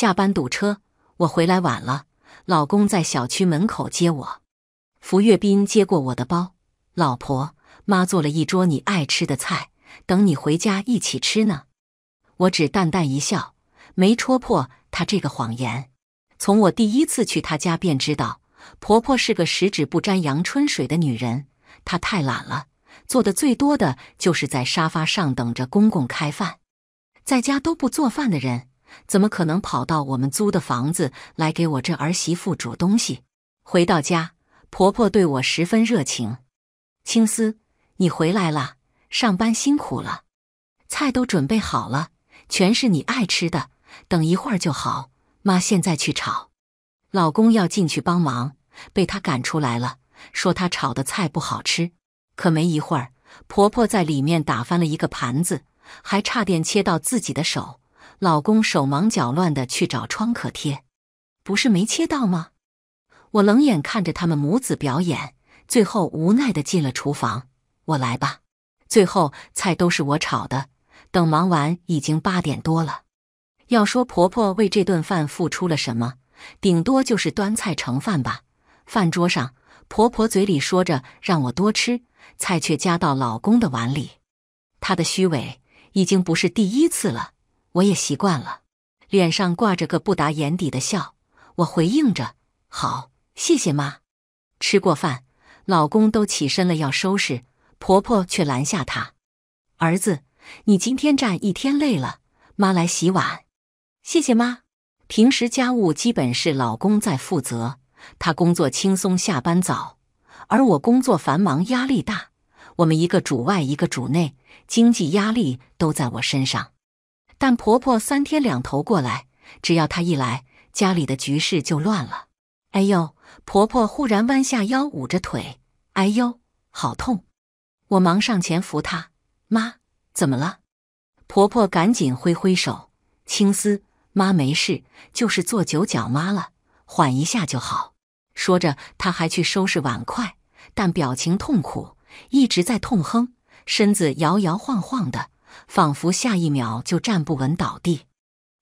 下班堵车，我回来晚了。老公在小区门口接我。符月斌接过我的包，老婆妈做了一桌你爱吃的菜，等你回家一起吃呢。我只淡淡一笑，没戳破他这个谎言。从我第一次去他家便知道，婆婆是个十指不沾阳春水的女人。她太懒了，做的最多的就是在沙发上等着公公开饭，在家都不做饭的人。怎么可能跑到我们租的房子来给我这儿媳妇煮东西？回到家，婆婆对我十分热情。青丝，你回来了，上班辛苦了。菜都准备好了，全是你爱吃的。等一会儿就好，妈现在去炒。老公要进去帮忙，被他赶出来了，说他炒的菜不好吃。可没一会儿，婆婆在里面打翻了一个盘子，还差点切到自己的手。老公手忙脚乱的去找创可贴，不是没切到吗？我冷眼看着他们母子表演，最后无奈的进了厨房。我来吧，最后菜都是我炒的。等忙完已经八点多了。要说婆婆为这顿饭付出了什么，顶多就是端菜盛饭吧。饭桌上，婆婆嘴里说着让我多吃，菜却夹到老公的碗里。她的虚伪已经不是第一次了。我也习惯了，脸上挂着个不达眼底的笑。我回应着：“好，谢谢妈。”吃过饭，老公都起身了，要收拾，婆婆却拦下他：“儿子，你今天站一天累了，妈来洗碗。”谢谢妈。平时家务基本是老公在负责，他工作轻松，下班早，而我工作繁忙，压力大。我们一个主外，一个主内，经济压力都在我身上。但婆婆三天两头过来，只要她一来，家里的局势就乱了。哎呦！婆婆忽然弯下腰，捂着腿，哎呦，好痛！我忙上前扶她。妈，怎么了？婆婆赶紧挥挥手：“青丝，妈没事，就是做九脚妈了，缓一下就好。”说着，她还去收拾碗筷，但表情痛苦，一直在痛哼，身子摇摇晃晃的。仿佛下一秒就站不稳倒地。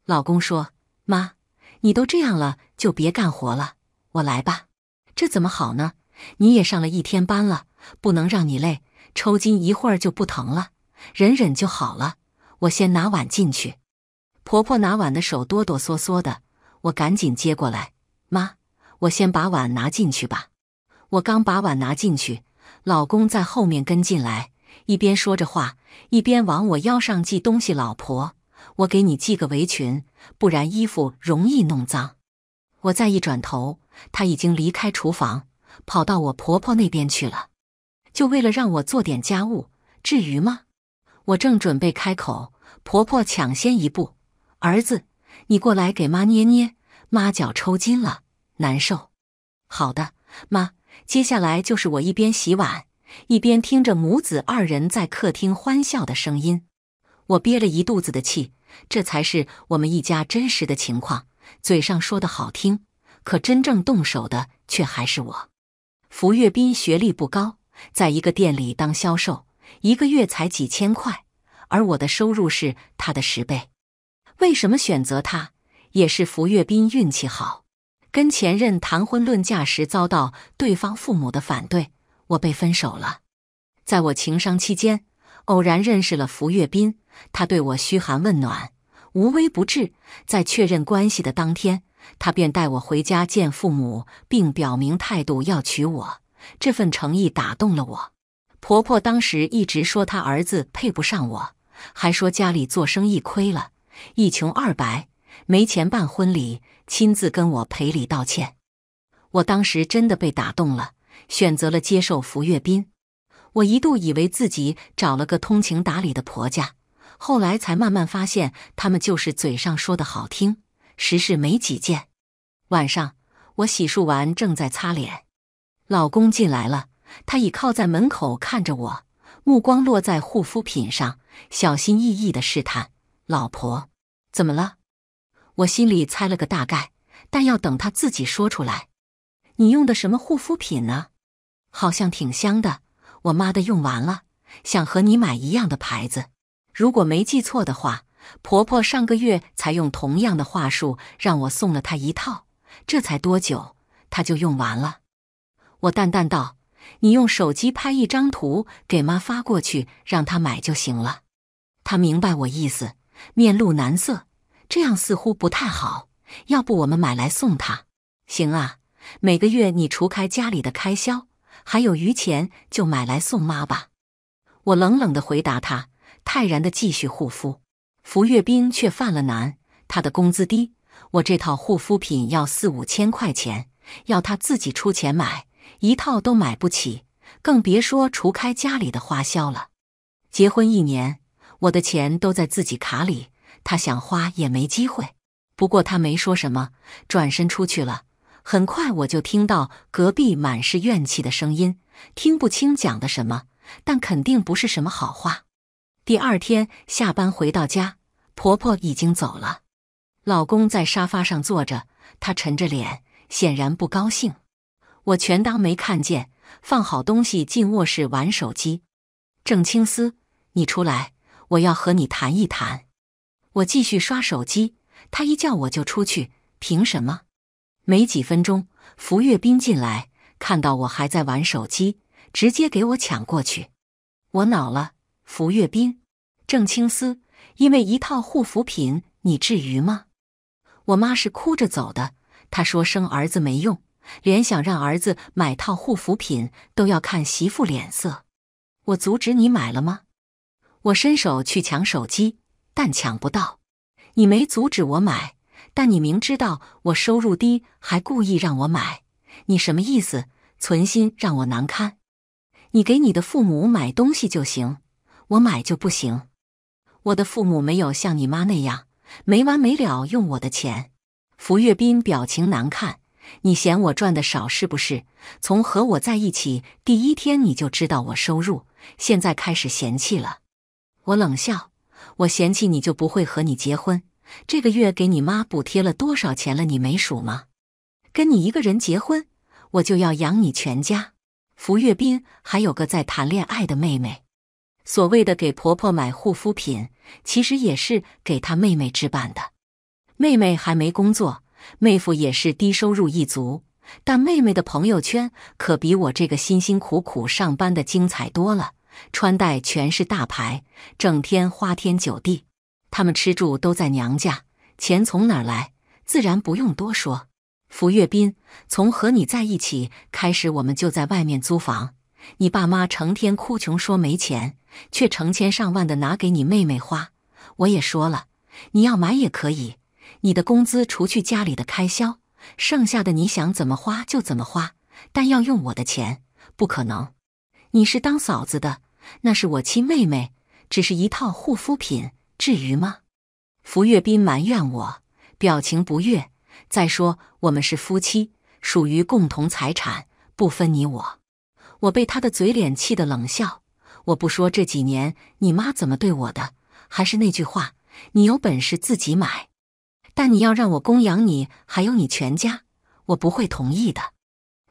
老公说：“妈，你都这样了，就别干活了，我来吧。”这怎么好呢？你也上了一天班了，不能让你累。抽筋一会儿就不疼了，忍忍就好了。我先拿碗进去。婆婆拿碗的手哆哆嗦嗦的，我赶紧接过来。妈，我先把碗拿进去吧。我刚把碗拿进去，老公在后面跟进来。一边说着话，一边往我腰上系东西。老婆，我给你系个围裙，不然衣服容易弄脏。我再一转头，他已经离开厨房，跑到我婆婆那边去了。就为了让我做点家务，至于吗？我正准备开口，婆婆抢先一步：“儿子，你过来给妈捏捏，妈脚抽筋了，难受。”好的，妈。接下来就是我一边洗碗。一边听着母子二人在客厅欢笑的声音，我憋了一肚子的气。这才是我们一家真实的情况。嘴上说的好听，可真正动手的却还是我。福月斌学历不高，在一个店里当销售，一个月才几千块，而我的收入是他的十倍。为什么选择他？也是福月斌运气好，跟前任谈婚论嫁时遭到对方父母的反对。我被分手了，在我情伤期间，偶然认识了福月斌，他对我嘘寒问暖，无微不至。在确认关系的当天，他便带我回家见父母，并表明态度要娶我。这份诚意打动了我。婆婆当时一直说她儿子配不上我，还说家里做生意亏了，一穷二白，没钱办婚礼，亲自跟我赔礼道歉。我当时真的被打动了。选择了接受福月斌，我一度以为自己找了个通情达理的婆家，后来才慢慢发现，他们就是嘴上说的好听，实事没几件。晚上我洗漱完，正在擦脸，老公进来了，他倚靠在门口看着我，目光落在护肤品上，小心翼翼的试探：“老婆，怎么了？”我心里猜了个大概，但要等他自己说出来。你用的什么护肤品呢？好像挺香的，我妈的用完了，想和你买一样的牌子。如果没记错的话，婆婆上个月才用同样的话术让我送了她一套，这才多久，她就用完了。我淡淡道：“你用手机拍一张图给妈发过去，让她买就行了。”她明白我意思，面露难色。这样似乎不太好，要不我们买来送她？行啊，每个月你除开家里的开销。还有余钱就买来送妈吧，我冷冷地回答他，泰然地继续护肤。福月兵却犯了难，他的工资低，我这套护肤品要四五千块钱，要他自己出钱买，一套都买不起，更别说除开家里的花销了。结婚一年，我的钱都在自己卡里，他想花也没机会。不过他没说什么，转身出去了。很快我就听到隔壁满是怨气的声音，听不清讲的什么，但肯定不是什么好话。第二天下班回到家，婆婆已经走了，老公在沙发上坐着，他沉着脸，显然不高兴。我全当没看见，放好东西进卧室玩手机。郑青丝，你出来，我要和你谈一谈。我继续刷手机，他一叫我就出去，凭什么？没几分钟，福月兵进来，看到我还在玩手机，直接给我抢过去。我恼了，福月兵，郑青丝，因为一套护肤品，你至于吗？我妈是哭着走的，她说生儿子没用，连想让儿子买套护肤品都要看媳妇脸色。我阻止你买了吗？我伸手去抢手机，但抢不到。你没阻止我买。但你明知道我收入低，还故意让我买，你什么意思？存心让我难堪。你给你的父母买东西就行，我买就不行。我的父母没有像你妈那样没完没了用我的钱。福月斌表情难看。你嫌我赚的少是不是？从和我在一起第一天你就知道我收入，现在开始嫌弃了。我冷笑，我嫌弃你就不会和你结婚。这个月给你妈补贴了多少钱了？你没数吗？跟你一个人结婚，我就要养你全家。福月斌还有个在谈恋爱的妹妹，所谓的给婆婆买护肤品，其实也是给他妹妹置办的。妹妹还没工作，妹夫也是低收入一族，但妹妹的朋友圈可比我这个辛辛苦苦上班的精彩多了，穿戴全是大牌，整天花天酒地。他们吃住都在娘家，钱从哪儿来？自然不用多说。福月斌，从和你在一起开始，我们就在外面租房。你爸妈成天哭穷，说没钱，却成千上万的拿给你妹妹花。我也说了，你要买也可以。你的工资除去家里的开销，剩下的你想怎么花就怎么花，但要用我的钱，不可能。你是当嫂子的，那是我亲妹妹。只是一套护肤品。至于吗？福月斌埋怨我，表情不悦。再说，我们是夫妻，属于共同财产，不分你我。我被他的嘴脸气得冷笑。我不说这几年你妈怎么对我的，还是那句话，你有本事自己买，但你要让我供养你还有你全家，我不会同意的。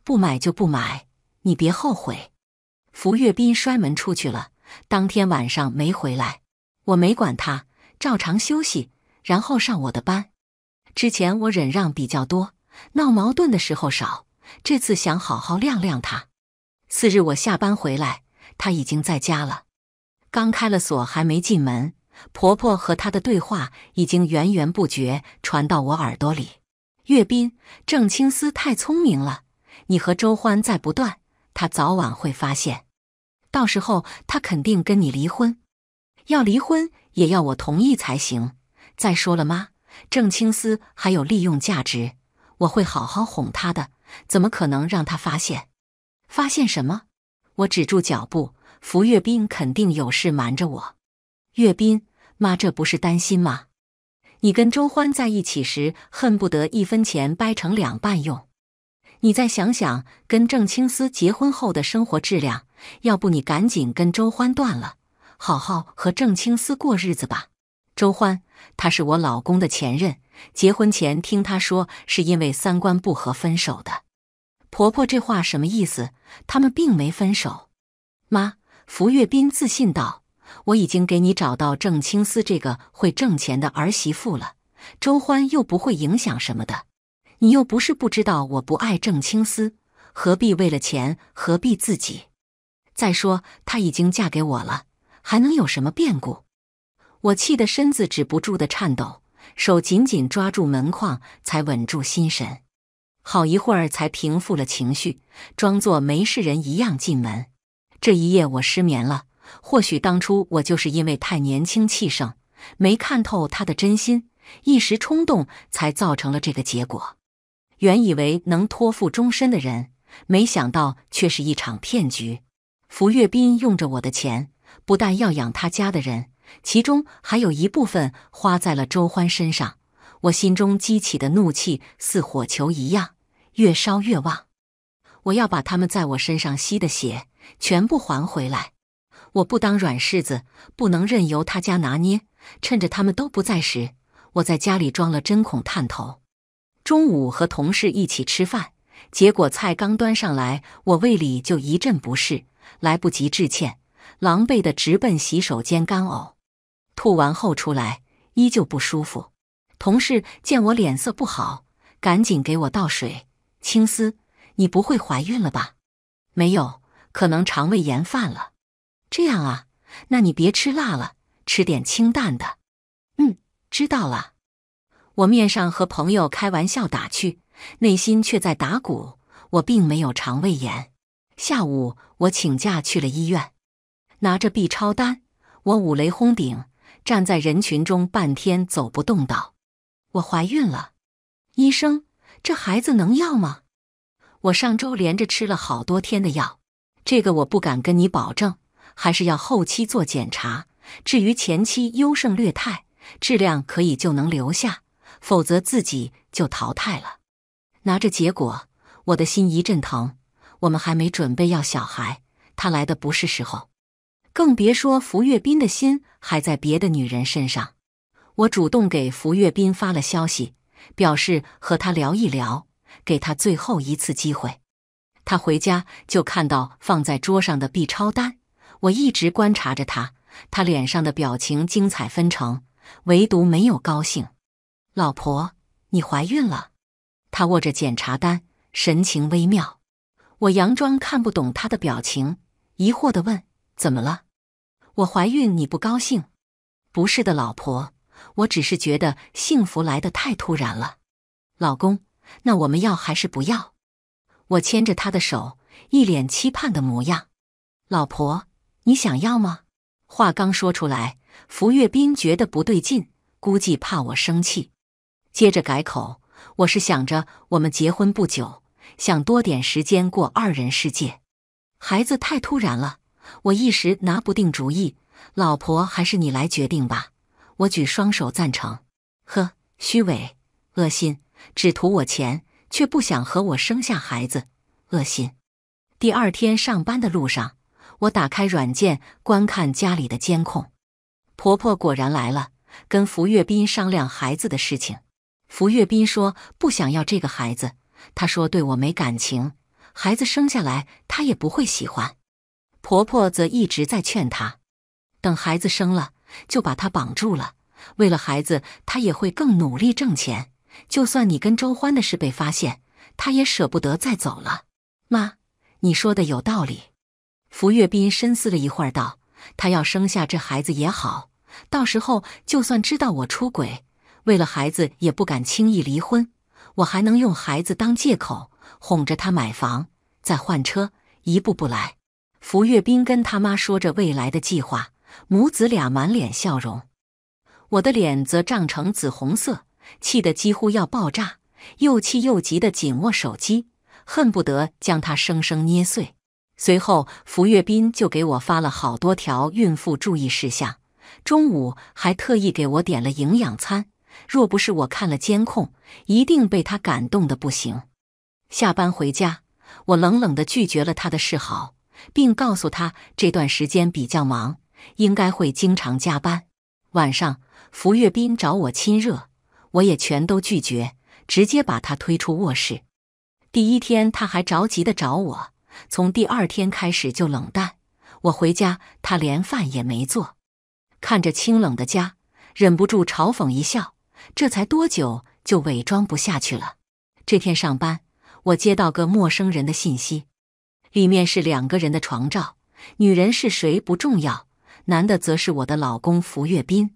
不买就不买，你别后悔。福月斌摔门出去了，当天晚上没回来，我没管他。照常休息，然后上我的班。之前我忍让比较多，闹矛盾的时候少。这次想好好晾晾他。次日我下班回来，他已经在家了。刚开了锁，还没进门，婆婆和她的对话已经源源不绝传到我耳朵里。岳斌，郑清思太聪明了，你和周欢在不断，他早晚会发现，到时候他肯定跟你离婚。要离婚也要我同意才行。再说了，妈，郑清思还有利用价值，我会好好哄他的，怎么可能让他发现？发现什么？我止住脚步，福月斌肯定有事瞒着我。月斌，妈这不是担心吗？你跟周欢在一起时，恨不得一分钱掰成两半用。你再想想跟郑清思结婚后的生活质量，要不你赶紧跟周欢断了。好好和郑清思过日子吧，周欢，她是我老公的前任。结婚前听她说是因为三观不合分手的。婆婆这话什么意思？他们并没分手。妈，福月斌自信道：“我已经给你找到郑清思这个会挣钱的儿媳妇了，周欢又不会影响什么的。你又不是不知道我不爱郑清思，何必为了钱？何必自己？再说她已经嫁给我了。”还能有什么变故？我气得身子止不住的颤抖，手紧紧抓住门框，才稳住心神。好一会儿才平复了情绪，装作没事人一样进门。这一夜我失眠了。或许当初我就是因为太年轻气盛，没看透他的真心，一时冲动才造成了这个结果。原以为能托付终身的人，没想到却是一场骗局。福月斌用着我的钱。不但要养他家的人，其中还有一部分花在了周欢身上。我心中激起的怒气似火球一样，越烧越旺。我要把他们在我身上吸的血全部还回来。我不当软柿子，不能任由他家拿捏。趁着他们都不在时，我在家里装了针孔探头。中午和同事一起吃饭，结果菜刚端上来，我胃里就一阵不适，来不及致歉。狼狈的直奔洗手间干呕，吐完后出来依旧不舒服。同事见我脸色不好，赶紧给我倒水。青丝，你不会怀孕了吧？没有，可能肠胃炎犯了。这样啊，那你别吃辣了，吃点清淡的。嗯，知道了。我面上和朋友开玩笑打趣，内心却在打鼓。我并没有肠胃炎。下午我请假去了医院。拿着 B 超单，我五雷轰顶，站在人群中半天走不动道。我怀孕了，医生，这孩子能要吗？我上周连着吃了好多天的药，这个我不敢跟你保证，还是要后期做检查。至于前期优胜劣汰，质量可以就能留下，否则自己就淘汰了。拿着结果，我的心一阵疼。我们还没准备要小孩，他来的不是时候。更别说福月斌的心还在别的女人身上。我主动给福月斌发了消息，表示和他聊一聊，给他最后一次机会。他回家就看到放在桌上的 B 超单，我一直观察着他，他脸上的表情精彩纷呈，唯独没有高兴。老婆，你怀孕了？他握着检查单，神情微妙。我佯装看不懂他的表情，疑惑地问：“怎么了？”我怀孕你不高兴，不是的，老婆，我只是觉得幸福来的太突然了。老公，那我们要还是不要？我牵着他的手，一脸期盼的模样。老婆，你想要吗？话刚说出来，福月斌觉得不对劲，估计怕我生气，接着改口。我是想着我们结婚不久，想多点时间过二人世界，孩子太突然了。我一时拿不定主意，老婆还是你来决定吧。我举双手赞成。呵，虚伪，恶心，只图我钱，却不想和我生下孩子，恶心。第二天上班的路上，我打开软件观看家里的监控，婆婆果然来了，跟福月斌商量孩子的事情。福月斌说不想要这个孩子，他说对我没感情，孩子生下来他也不会喜欢。婆婆则一直在劝她，等孩子生了就把他绑住了。为了孩子，她也会更努力挣钱。就算你跟周欢的事被发现，她也舍不得再走了。妈，你说的有道理。福月斌深思了一会儿，道：“他要生下这孩子也好，到时候就算知道我出轨，为了孩子也不敢轻易离婚。我还能用孩子当借口，哄着他买房，再换车，一步步来。”福月斌跟他妈说着未来的计划，母子俩满脸笑容。我的脸则涨成紫红色，气得几乎要爆炸，又气又急的紧握手机，恨不得将它生生捏碎。随后，福月斌就给我发了好多条孕妇注意事项，中午还特意给我点了营养餐。若不是我看了监控，一定被他感动的不行。下班回家，我冷冷的拒绝了他的示好。并告诉他这段时间比较忙，应该会经常加班。晚上，符月斌找我亲热，我也全都拒绝，直接把他推出卧室。第一天他还着急的找我，从第二天开始就冷淡。我回家，他连饭也没做，看着清冷的家，忍不住嘲讽一笑。这才多久，就伪装不下去了。这天上班，我接到个陌生人的信息。里面是两个人的床照，女人是谁不重要，男的则是我的老公福月斌。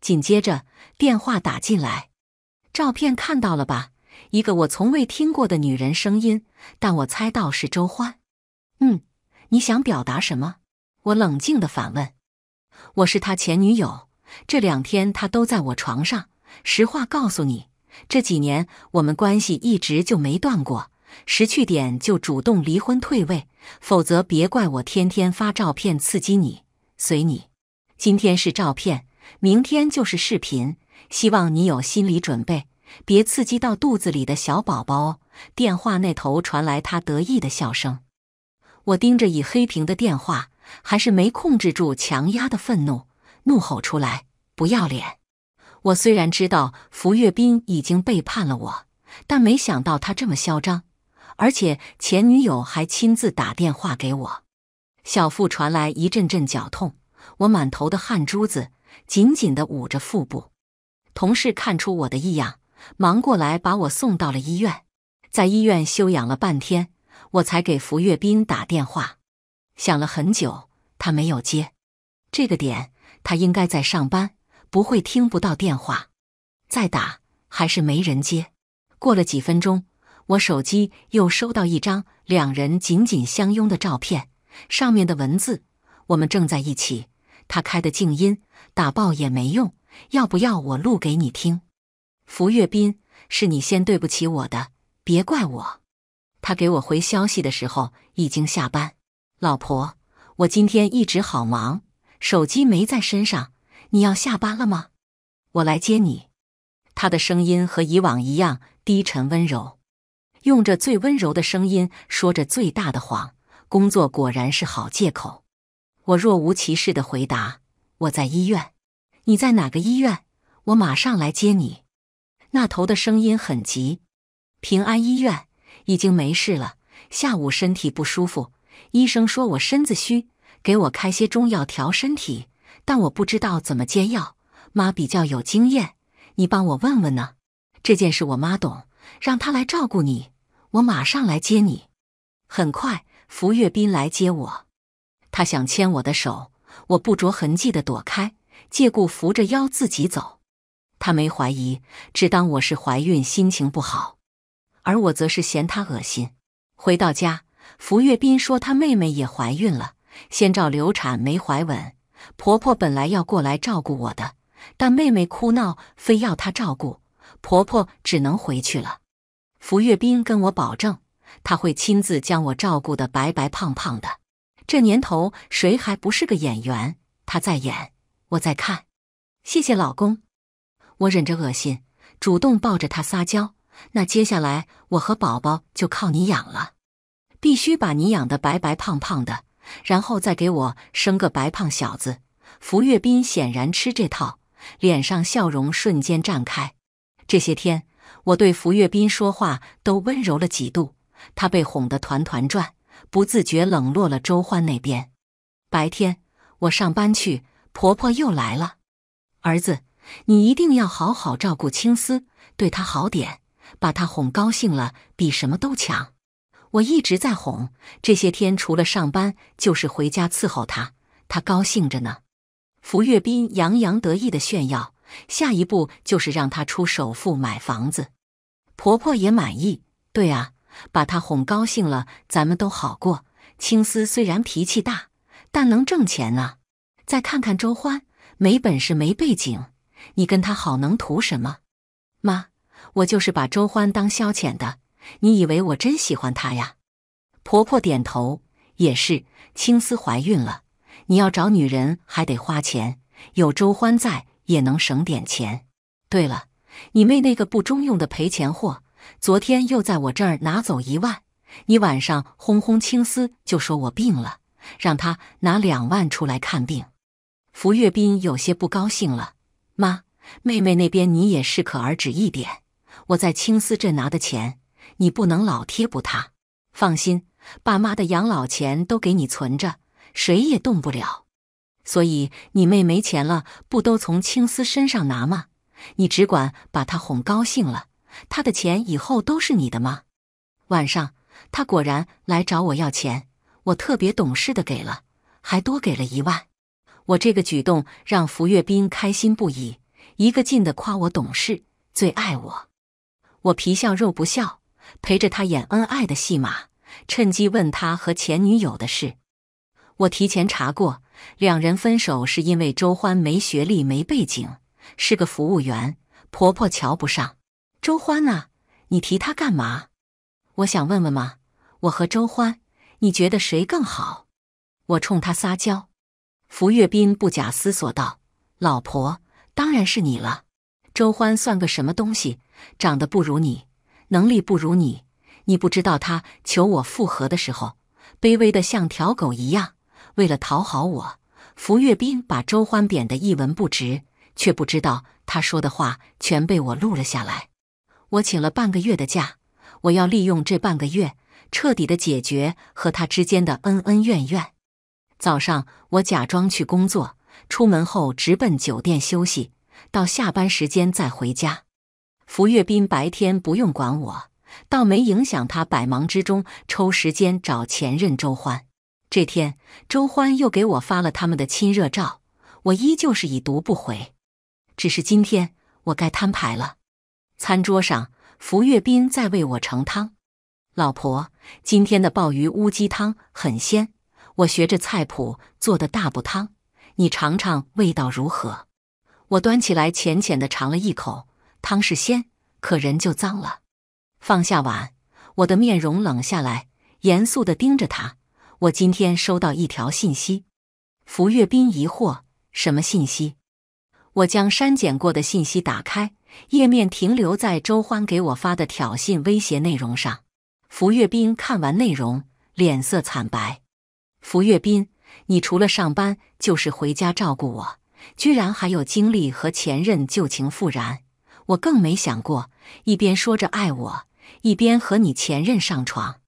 紧接着电话打进来，照片看到了吧？一个我从未听过的女人声音，但我猜到是周欢。嗯，你想表达什么？我冷静地反问。我是他前女友，这两天他都在我床上。实话告诉你，这几年我们关系一直就没断过。识趣点，就主动离婚退位，否则别怪我天天发照片刺激你。随你，今天是照片，明天就是视频，希望你有心理准备，别刺激到肚子里的小宝宝哦。电话那头传来他得意的笑声，我盯着已黑屏的电话，还是没控制住强压的愤怒，怒吼出来：“不要脸！”我虽然知道福月斌已经背叛了我，但没想到他这么嚣张。而且前女友还亲自打电话给我，小腹传来一阵阵绞痛，我满头的汗珠子，紧紧的捂着腹部。同事看出我的异样，忙过来把我送到了医院。在医院休养了半天，我才给福月斌打电话。想了很久，他没有接。这个点他应该在上班，不会听不到电话。再打还是没人接。过了几分钟。我手机又收到一张两人紧紧相拥的照片，上面的文字：“我们正在一起。”他开的静音，打爆也没用。要不要我录给你听？福月斌，是你先对不起我的，别怪我。他给我回消息的时候已经下班，老婆，我今天一直好忙，手机没在身上。你要下班了吗？我来接你。他的声音和以往一样低沉温柔。用着最温柔的声音，说着最大的谎。工作果然是好借口。我若无其事的回答：“我在医院，你在哪个医院？我马上来接你。”那头的声音很急：“平安医院，已经没事了。下午身体不舒服，医生说我身子虚，给我开些中药调身体。但我不知道怎么煎药，妈比较有经验，你帮我问问呢。这件事我妈懂，让她来照顾你。”我马上来接你。很快，福月斌来接我，他想牵我的手，我不着痕迹的躲开，借故扶着腰自己走。他没怀疑，只当我是怀孕心情不好，而我则是嫌他恶心。回到家，福月斌说他妹妹也怀孕了，先兆流产没怀稳，婆婆本来要过来照顾我的，但妹妹哭闹，非要她照顾，婆婆只能回去了。福月斌跟我保证，他会亲自将我照顾的白白胖胖的。这年头，谁还不是个演员？他在演，我在看。谢谢老公，我忍着恶心，主动抱着他撒娇。那接下来我和宝宝就靠你养了，必须把你养的白白胖胖的，然后再给我生个白胖小子。福月斌显然吃这套，脸上笑容瞬间绽开。这些天。我对福月斌说话都温柔了几度，他被哄得团团转，不自觉冷落了周欢那边。白天我上班去，婆婆又来了。儿子，你一定要好好照顾青丝，对她好点，把她哄高兴了，比什么都强。我一直在哄，这些天除了上班就是回家伺候她，她高兴着呢。福月斌洋洋得意的炫耀。下一步就是让她出首付买房子，婆婆也满意。对啊，把她哄高兴了，咱们都好过。青丝虽然脾气大，但能挣钱啊。再看看周欢，没本事没背景，你跟他好能图什么？妈，我就是把周欢当消遣的。你以为我真喜欢他呀？婆婆点头，也是。青丝怀孕了，你要找女人还得花钱，有周欢在。也能省点钱。对了，你妹那个不中用的赔钱货，昨天又在我这儿拿走一万。你晚上哄哄青丝，就说我病了，让他拿两万出来看病。福月斌有些不高兴了：“妈，妹妹那边你也适可而止一点。我在青丝这拿的钱，你不能老贴补她。放心，爸妈的养老钱都给你存着，谁也动不了。”所以你妹没钱了，不都从青丝身上拿吗？你只管把她哄高兴了，她的钱以后都是你的吗？晚上他果然来找我要钱，我特别懂事的给了，还多给了一万。我这个举动让福月斌开心不已，一个劲的夸我懂事，最爱我。我皮笑肉不笑，陪着他演恩爱的戏码，趁机问他和前女友的事。我提前查过，两人分手是因为周欢没学历、没背景，是个服务员，婆婆瞧不上。周欢啊，你提他干嘛？我想问问嘛，我和周欢，你觉得谁更好？我冲他撒娇。福月斌不假思索道：“老婆，当然是你了。周欢算个什么东西？长得不如你，能力不如你，你不知道他求我复合的时候，卑微的像条狗一样。”为了讨好我，福月斌把周欢贬得一文不值，却不知道他说的话全被我录了下来。我请了半个月的假，我要利用这半个月彻底的解决和他之间的恩恩怨怨。早上我假装去工作，出门后直奔酒店休息，到下班时间再回家。福月斌白天不用管我，倒没影响他百忙之中抽时间找前任周欢。这天，周欢又给我发了他们的亲热照，我依旧是已读不回。只是今天，我该摊牌了。餐桌上，福月斌在为我盛汤。老婆，今天的鲍鱼乌鸡汤很鲜，我学着菜谱做的大补汤，你尝尝味道如何？我端起来，浅浅的尝了一口，汤是鲜，可人就脏了。放下碗，我的面容冷下来，严肃的盯着他。我今天收到一条信息，福月斌疑惑：“什么信息？”我将删减过的信息打开，页面停留在周欢给我发的挑衅威胁内容上。福月斌看完内容，脸色惨白。福月斌，你除了上班就是回家照顾我，居然还有精力和前任旧情复燃？我更没想过，一边说着爱我，一边和你前任上床。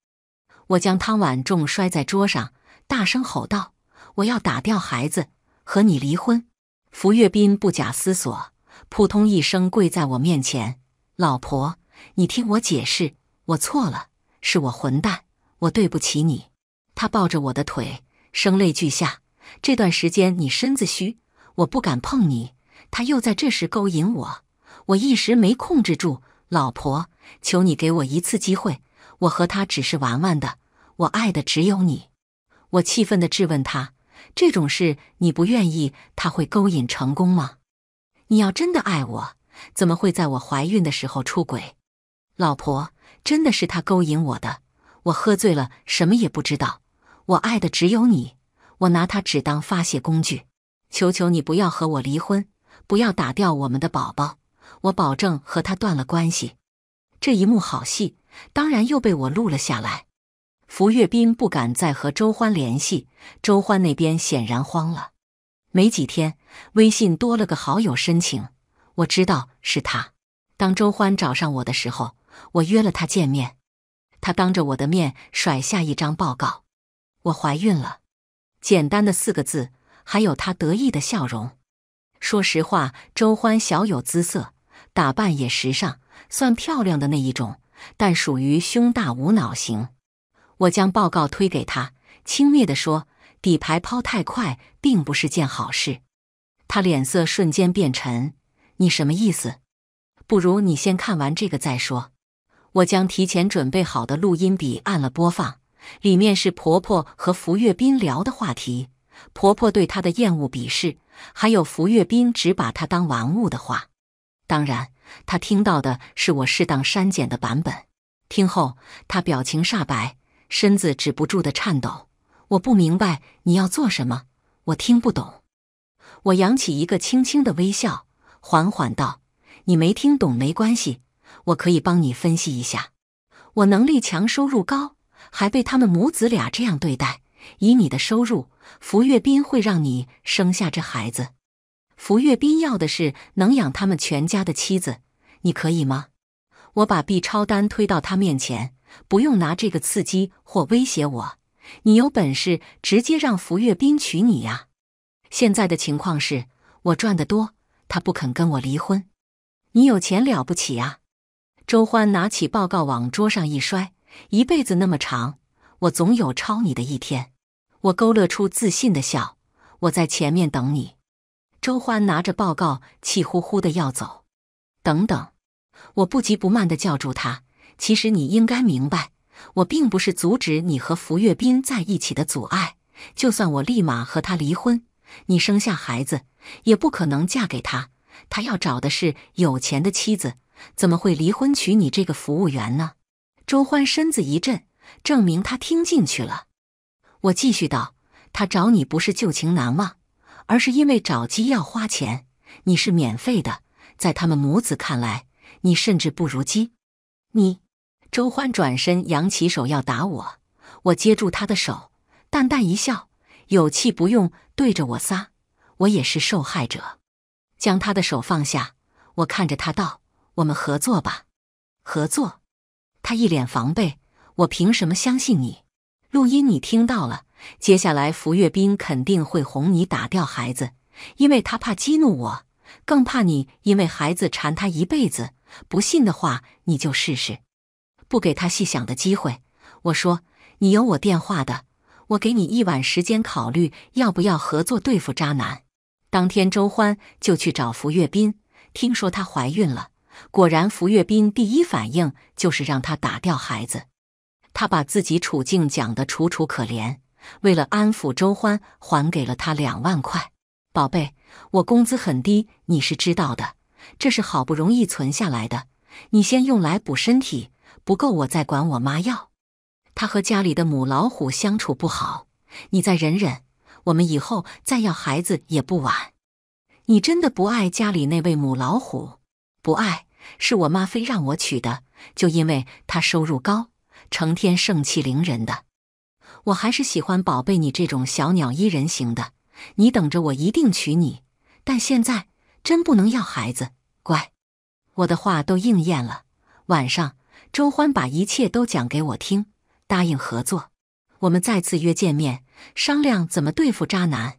我将汤碗重摔在桌上，大声吼道：“我要打掉孩子，和你离婚！”符月斌不假思索，扑通一声跪在我面前：“老婆，你听我解释，我错了，是我混蛋，我对不起你。”他抱着我的腿，声泪俱下：“这段时间你身子虚，我不敢碰你。他又在这时勾引我，我一时没控制住。老婆，求你给我一次机会。”我和他只是玩玩的，我爱的只有你。我气愤地质问他：“这种事你不愿意，他会勾引成功吗？你要真的爱我，怎么会在我怀孕的时候出轨？”老婆真的是他勾引我的，我喝醉了，什么也不知道。我爱的只有你，我拿他只当发泄工具。求求你不要和我离婚，不要打掉我们的宝宝，我保证和他断了关系。这一幕好戏。当然又被我录了下来。符月斌不敢再和周欢联系，周欢那边显然慌了。没几天，微信多了个好友申请，我知道是他。当周欢找上我的时候，我约了他见面。他当着我的面甩下一张报告：“我怀孕了。”简单的四个字，还有他得意的笑容。说实话，周欢小有姿色，打扮也时尚，算漂亮的那一种。但属于胸大无脑型，我将报告推给他，轻蔑地说：“底牌抛太快，并不是件好事。”他脸色瞬间变沉。“你什么意思？不如你先看完这个再说。”我将提前准备好的录音笔按了播放，里面是婆婆和福月斌聊的话题，婆婆对她的厌恶、鄙视，还有福月斌只把她当玩物的话。当然。他听到的是我适当删减的版本。听后，他表情煞白，身子止不住的颤抖。我不明白你要做什么，我听不懂。我扬起一个轻轻的微笑，缓缓道：“你没听懂没关系，我可以帮你分析一下。我能力强，收入高，还被他们母子俩这样对待。以你的收入，福月斌会让你生下这孩子。”福月斌要的是能养他们全家的妻子，你可以吗？我把 B 超单推到他面前，不用拿这个刺激或威胁我。你有本事直接让福月斌娶你呀！现在的情况是我赚得多，他不肯跟我离婚。你有钱了不起啊？周欢拿起报告往桌上一摔，一辈子那么长，我总有超你的一天。我勾勒出自信的笑，我在前面等你。周欢拿着报告，气呼呼的要走。等等，我不急不慢的叫住他。其实你应该明白，我并不是阻止你和福月斌在一起的阻碍。就算我立马和他离婚，你生下孩子也不可能嫁给他。他要找的是有钱的妻子，怎么会离婚娶你这个服务员呢？周欢身子一震，证明他听进去了。我继续道：他找你不是旧情难忘。而是因为找鸡要花钱，你是免费的，在他们母子看来，你甚至不如鸡。你，周欢转身扬起手要打我，我接住他的手，淡淡一笑：“有气不用对着我撒，我也是受害者。”将他的手放下，我看着他道：“我们合作吧。”合作？他一脸防备。我凭什么相信你？录音你听到了。接下来，福月斌肯定会哄你打掉孩子，因为他怕激怒我，更怕你因为孩子缠他一辈子。不信的话，你就试试，不给他细想的机会。我说：“你有我电话的，我给你一晚时间考虑要不要合作对付渣男。”当天，周欢就去找福月斌，听说她怀孕了，果然，福月斌第一反应就是让她打掉孩子。她把自己处境讲得楚楚可怜。为了安抚周欢，还给了他两万块。宝贝，我工资很低，你是知道的，这是好不容易存下来的，你先用来补身体，不够我再管我妈要。他和家里的母老虎相处不好，你再忍忍，我们以后再要孩子也不晚。你真的不爱家里那位母老虎？不爱，是我妈非让我娶的，就因为她收入高，成天盛气凌人的。我还是喜欢宝贝你这种小鸟依人型的，你等着我一定娶你。但现在真不能要孩子，乖。我的话都应验了。晚上，周欢把一切都讲给我听，答应合作。我们再次约见面，商量怎么对付渣男。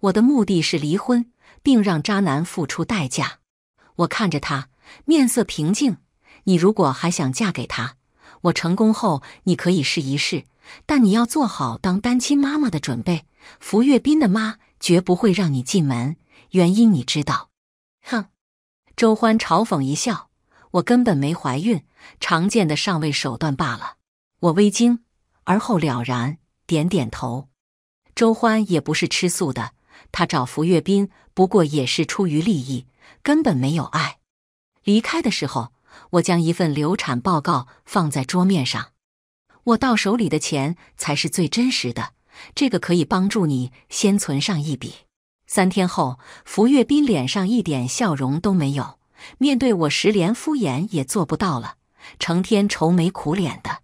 我的目的是离婚，并让渣男付出代价。我看着他，面色平静。你如果还想嫁给他，我成功后你可以试一试。但你要做好当单亲妈妈的准备，福月斌的妈绝不会让你进门。原因你知道。哼，周欢嘲讽一笑：“我根本没怀孕，常见的上位手段罢了。”我微惊，而后了然，点点头。周欢也不是吃素的，他找福月斌不过也是出于利益，根本没有爱。离开的时候，我将一份流产报告放在桌面上。我到手里的钱才是最真实的，这个可以帮助你先存上一笔。三天后，福月斌脸上一点笑容都没有，面对我时连敷衍也做不到了，成天愁眉苦脸的。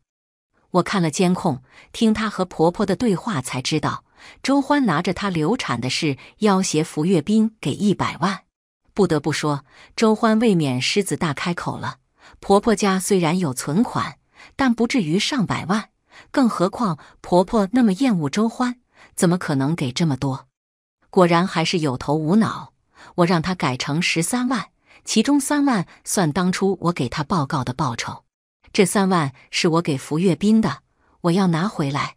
我看了监控，听他和婆婆的对话才知道，周欢拿着她流产的事要挟福月斌给一百万。不得不说，周欢未免狮子大开口了。婆婆家虽然有存款。但不至于上百万，更何况婆婆那么厌恶周欢，怎么可能给这么多？果然还是有头无脑。我让他改成十三万，其中三万算当初我给他报告的报酬，这三万是我给福月斌的，我要拿回来。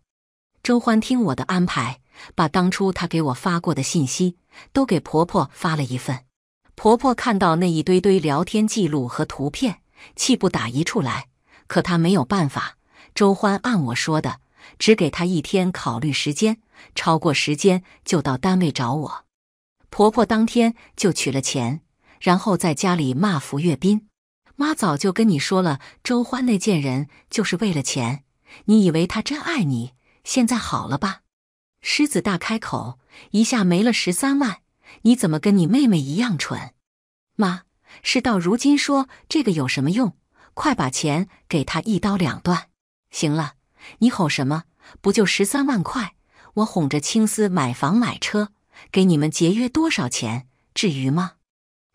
周欢听我的安排，把当初他给我发过的信息都给婆婆发了一份。婆婆看到那一堆堆聊天记录和图片，气不打一处来。可他没有办法，周欢按我说的，只给他一天考虑时间，超过时间就到单位找我。婆婆当天就取了钱，然后在家里骂福月斌：“妈早就跟你说了，周欢那贱人就是为了钱，你以为他真爱你？现在好了吧，狮子大开口，一下没了十三万，你怎么跟你妹妹一样蠢？”妈，事到如今说这个有什么用？快把钱给他，一刀两断！行了，你吼什么？不就十三万块？我哄着青丝买房买车，给你们节约多少钱？至于吗？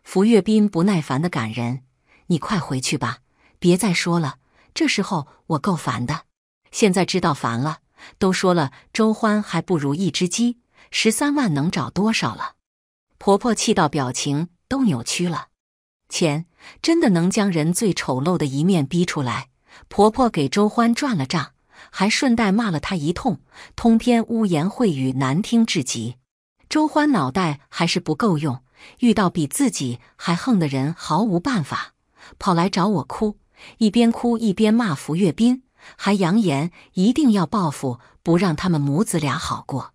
福月斌不耐烦的赶人：“你快回去吧，别再说了。这时候我够烦的，现在知道烦了。都说了，周欢还不如一只鸡，十三万能找多少了？”婆婆气到表情都扭曲了，钱。真的能将人最丑陋的一面逼出来。婆婆给周欢转了账，还顺带骂了他一通，通篇污言秽语，难听至极。周欢脑袋还是不够用，遇到比自己还横的人毫无办法，跑来找我哭，一边哭一边骂福月斌，还扬言一定要报复，不让他们母子俩好过。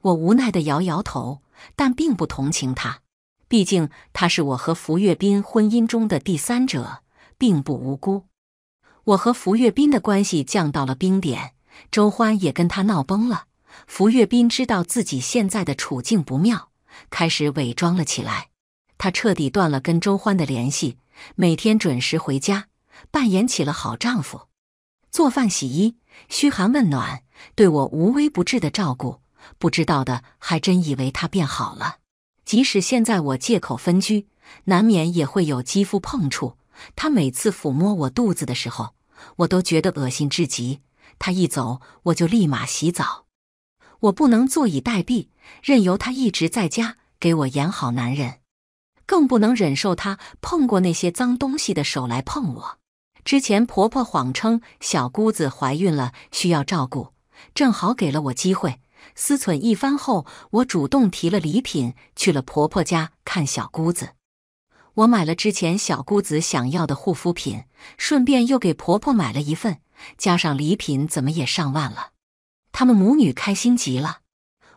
我无奈地摇摇头，但并不同情他。毕竟他是我和福月斌婚姻中的第三者，并不无辜。我和福月斌的关系降到了冰点，周欢也跟他闹崩了。福月斌知道自己现在的处境不妙，开始伪装了起来。他彻底断了跟周欢的联系，每天准时回家，扮演起了好丈夫，做饭、洗衣、嘘寒问暖，对我无微不至的照顾。不知道的还真以为他变好了。即使现在我借口分居，难免也会有肌肤碰触。他每次抚摸我肚子的时候，我都觉得恶心至极。他一走，我就立马洗澡。我不能坐以待毙，任由他一直在家给我演好男人，更不能忍受他碰过那些脏东西的手来碰我。之前婆婆谎称小姑子怀孕了，需要照顾，正好给了我机会。思忖一番后，我主动提了礼品去了婆婆家看小姑子。我买了之前小姑子想要的护肤品，顺便又给婆婆买了一份，加上礼品，怎么也上万了。他们母女开心极了。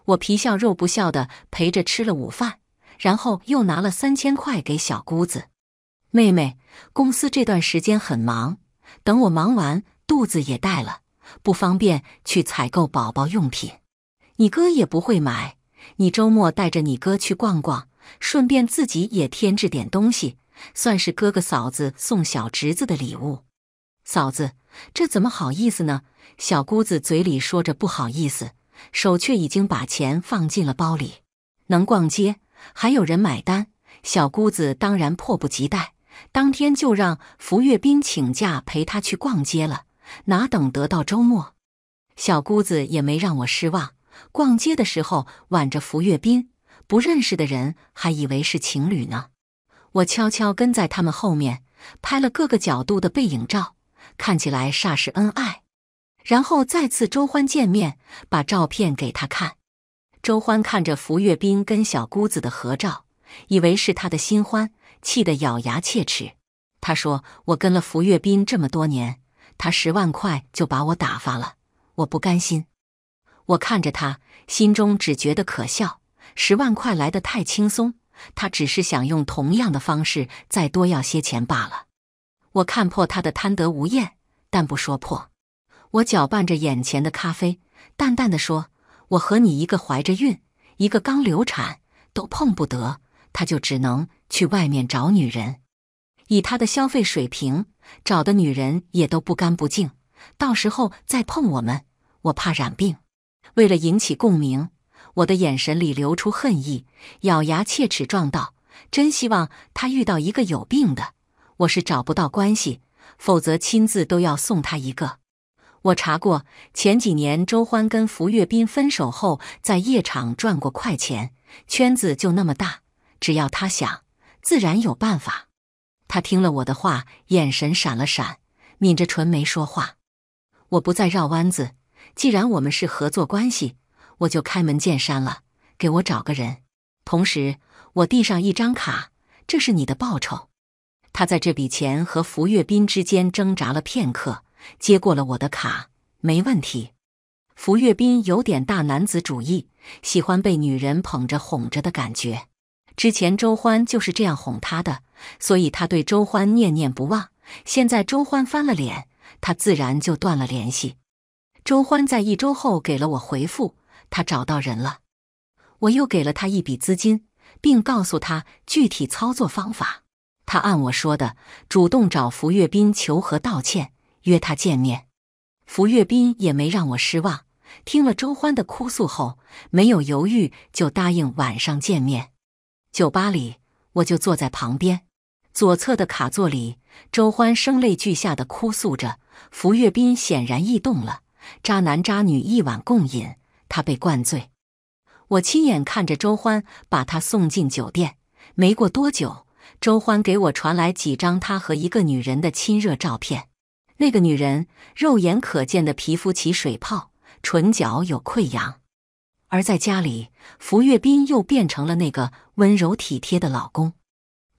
我皮笑肉不笑的陪着吃了午饭，然后又拿了三千块给小姑子妹妹。公司这段时间很忙，等我忙完，肚子也大了，不方便去采购宝宝用品。你哥也不会买，你周末带着你哥去逛逛，顺便自己也添置点东西，算是哥哥嫂子送小侄子的礼物。嫂子，这怎么好意思呢？小姑子嘴里说着不好意思，手却已经把钱放进了包里。能逛街，还有人买单，小姑子当然迫不及待，当天就让福月斌请假陪她去逛街了。哪等得到周末？小姑子也没让我失望。逛街的时候挽着福月斌，不认识的人还以为是情侣呢。我悄悄跟在他们后面，拍了各个角度的背影照，看起来煞是恩爱。然后再次周欢见面，把照片给他看。周欢看着福月斌跟小姑子的合照，以为是他的新欢，气得咬牙切齿。他说：“我跟了福月斌这么多年，他十万块就把我打发了，我不甘心。”我看着他，心中只觉得可笑。十万块来的太轻松，他只是想用同样的方式再多要些钱罢了。我看破他的贪得无厌，但不说破。我搅拌着眼前的咖啡，淡淡的说：“我和你一个怀着孕，一个刚流产，都碰不得。他就只能去外面找女人。以他的消费水平，找的女人也都不干不净。到时候再碰我们，我怕染病。”为了引起共鸣，我的眼神里流出恨意，咬牙切齿状道：“真希望他遇到一个有病的，我是找不到关系，否则亲自都要送他一个。”我查过，前几年周欢跟福月斌分手后，在夜场赚过快钱，圈子就那么大，只要他想，自然有办法。他听了我的话，眼神闪了闪，抿着唇没说话。我不再绕弯子。既然我们是合作关系，我就开门见山了。给我找个人，同时我递上一张卡，这是你的报酬。他在这笔钱和福月斌之间挣扎了片刻，接过了我的卡。没问题。福月斌有点大男子主义，喜欢被女人捧着哄着的感觉。之前周欢就是这样哄他的，所以他对周欢念念不忘。现在周欢翻了脸，他自然就断了联系。周欢在一周后给了我回复，他找到人了。我又给了他一笔资金，并告诉他具体操作方法。他按我说的，主动找福月斌求和道歉，约他见面。福月斌也没让我失望，听了周欢的哭诉后，没有犹豫就答应晚上见面。酒吧里，我就坐在旁边，左侧的卡座里，周欢声泪俱下的哭诉着，福月斌显然异动了。渣男渣女一碗共饮，他被灌醉。我亲眼看着周欢把他送进酒店。没过多久，周欢给我传来几张他和一个女人的亲热照片。那个女人肉眼可见的皮肤起水泡，唇角有溃疡。而在家里，福月斌又变成了那个温柔体贴的老公。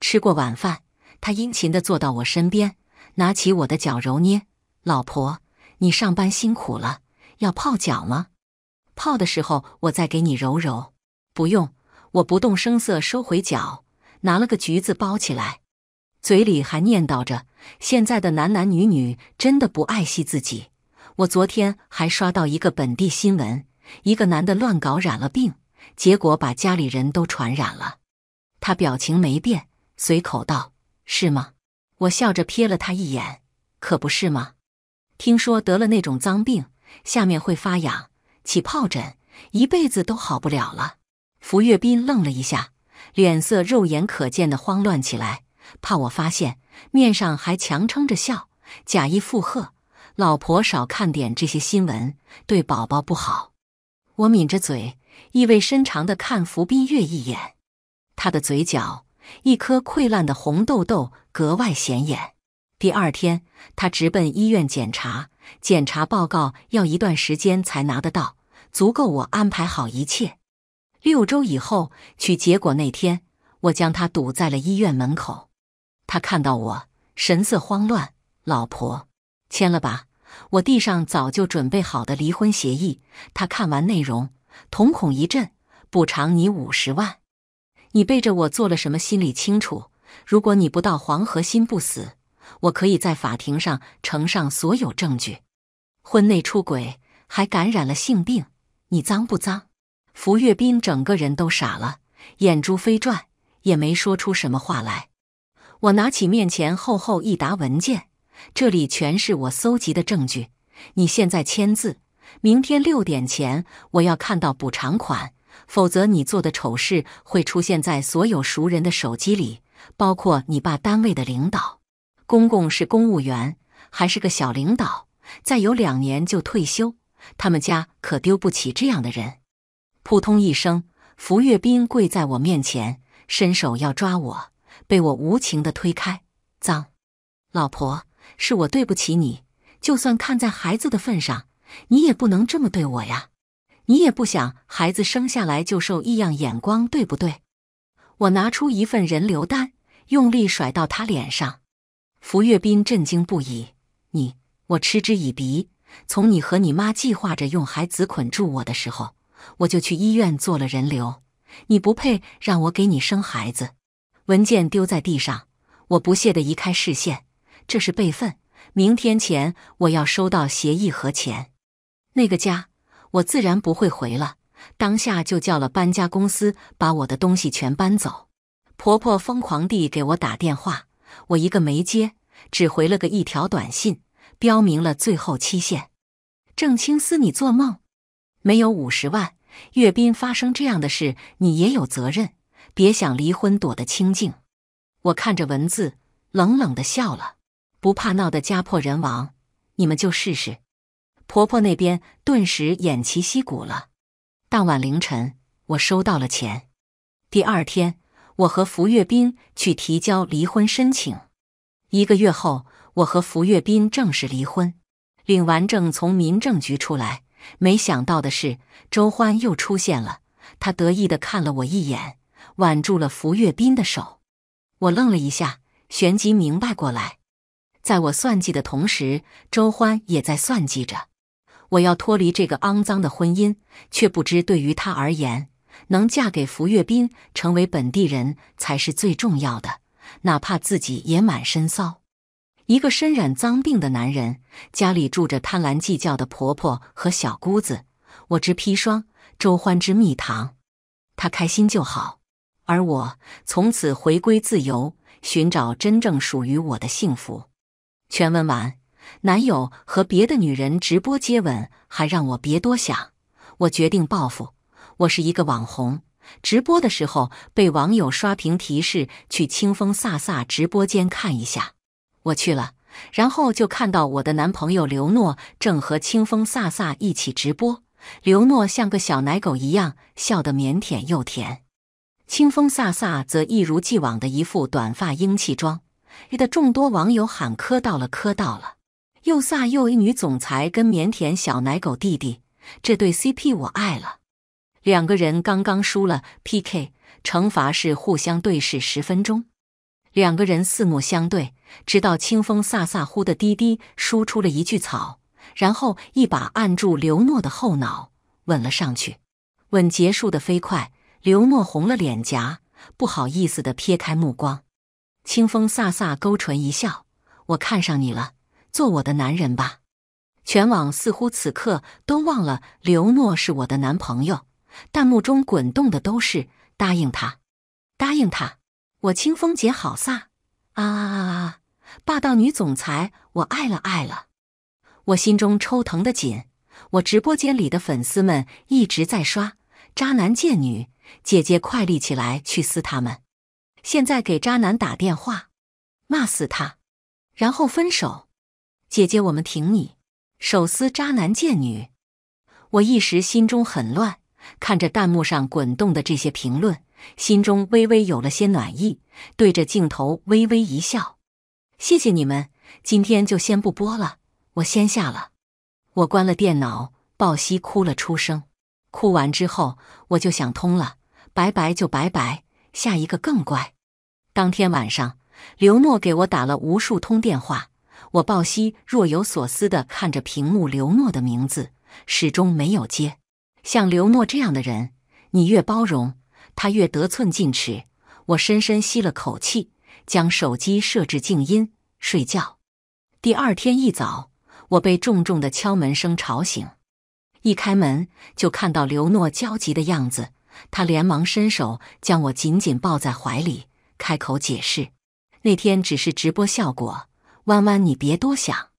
吃过晚饭，他殷勤地坐到我身边，拿起我的脚揉捏。老婆。你上班辛苦了，要泡脚吗？泡的时候我再给你揉揉。不用，我不动声色收回脚，拿了个橘子包起来，嘴里还念叨着：“现在的男男女女真的不爱惜自己。”我昨天还刷到一个本地新闻，一个男的乱搞染了病，结果把家里人都传染了。他表情没变，随口道：“是吗？”我笑着瞥了他一眼：“可不是吗？”听说得了那种脏病，下面会发痒、起疱疹，一辈子都好不了了。福月斌愣了一下，脸色肉眼可见的慌乱起来，怕我发现，面上还强撑着笑，假意附和：“老婆少看点这些新闻，对宝宝不好。”我抿着嘴，意味深长的看福斌月一眼，他的嘴角一颗溃烂的红痘痘格外显眼。第二天，他直奔医院检查。检查报告要一段时间才拿得到，足够我安排好一切。六周以后取结果那天，我将他堵在了医院门口。他看到我，神色慌乱。老婆，签了吧！我递上早就准备好的离婚协议。他看完内容，瞳孔一震。补偿你五十万，你背着我做了什么？心里清楚。如果你不到黄河心不死。我可以在法庭上呈上所有证据。婚内出轨，还感染了性病，你脏不脏？符月斌整个人都傻了，眼珠飞转，也没说出什么话来。我拿起面前厚厚一沓文件，这里全是我搜集的证据。你现在签字，明天六点前我要看到补偿款，否则你做的丑事会出现在所有熟人的手机里，包括你爸单位的领导。公公是公务员，还是个小领导，再有两年就退休。他们家可丢不起这样的人。扑通一声，福月斌跪在我面前，伸手要抓我，被我无情的推开。脏，老婆，是我对不起你。就算看在孩子的份上，你也不能这么对我呀。你也不想孩子生下来就受异样眼光，对不对？我拿出一份人流单，用力甩到他脸上。福月斌震惊不已，你我嗤之以鼻。从你和你妈计划着用孩子捆住我的时候，我就去医院做了人流。你不配让我给你生孩子。文件丢在地上，我不屑地移开视线。这是备份，明天前我要收到协议和钱。那个家，我自然不会回了。当下就叫了搬家公司，把我的东西全搬走。婆婆疯狂地给我打电话。我一个没接，只回了个一条短信，标明了最后期限。郑青思，你做梦，没有五十万，阅兵发生这样的事，你也有责任。别想离婚，躲得清净。我看着文字，冷冷的笑了。不怕闹得家破人亡，你们就试试。婆婆那边顿时偃旗息鼓了。当晚凌晨，我收到了钱。第二天。我和福月斌去提交离婚申请，一个月后，我和福月斌正式离婚，领完证从民政局出来。没想到的是，周欢又出现了，他得意地看了我一眼，挽住了福月斌的手。我愣了一下，旋即明白过来，在我算计的同时，周欢也在算计着我要脱离这个肮脏的婚姻，却不知对于他而言。能嫁给福月斌，成为本地人才是最重要的，哪怕自己也满身骚。一个身染脏病的男人，家里住着贪婪计较的婆婆和小姑子。我知砒霜，周欢知蜜糖，他开心就好。而我从此回归自由，寻找真正属于我的幸福。全文完。男友和别的女人直播接吻，还让我别多想。我决定报复。我是一个网红，直播的时候被网友刷屏提示去“清风飒飒”直播间看一下，我去了，然后就看到我的男朋友刘诺正和“清风飒飒”一起直播。刘诺像个小奶狗一样笑得腼腆又甜，清风飒飒则一如既往的一副短发英气装，惹得众多网友喊磕到了，磕到了！又飒又一女总裁跟腼腆小奶狗弟弟，这对 CP 我爱了。两个人刚刚输了 PK，惩罚是互相对视十分钟。两个人四目相对，直到清风飒飒忽的滴滴输出了一句“草”，然后一把按住刘诺的后脑，吻了上去。吻结束的飞快，刘诺红了脸颊，不好意思的撇开目光。清风飒飒勾唇一笑：“我看上你了，做我的男人吧。”全网似乎此刻都忘了刘诺是我的男朋友。弹幕中滚动的都是答应他，答应他！我清风姐好飒啊啊啊！霸道女总裁，我爱了爱了！我心中抽疼的紧。我直播间里的粉丝们一直在刷渣男贱女，姐姐快立起来去撕他们！现在给渣男打电话，骂死他，然后分手。姐姐，我们挺你，手撕渣男贱女！我一时心中很乱。看着弹幕上滚动的这些评论，心中微微有了些暖意，对着镜头微微一笑：“谢谢你们，今天就先不播了，我先下了。”我关了电脑，抱膝哭了出声。哭完之后，我就想通了，拜拜就拜拜，下一个更乖。当天晚上，刘诺给我打了无数通电话，我抱膝若有所思的看着屏幕，刘诺的名字始终没有接。像刘诺这样的人，你越包容，他越得寸进尺。我深深吸了口气，将手机设置静音，睡觉。第二天一早，我被重重的敲门声吵醒，一开门就看到刘诺焦急的样子，他连忙伸手将我紧紧抱在怀里，开口解释：“那天只是直播效果，弯弯，你别多想。”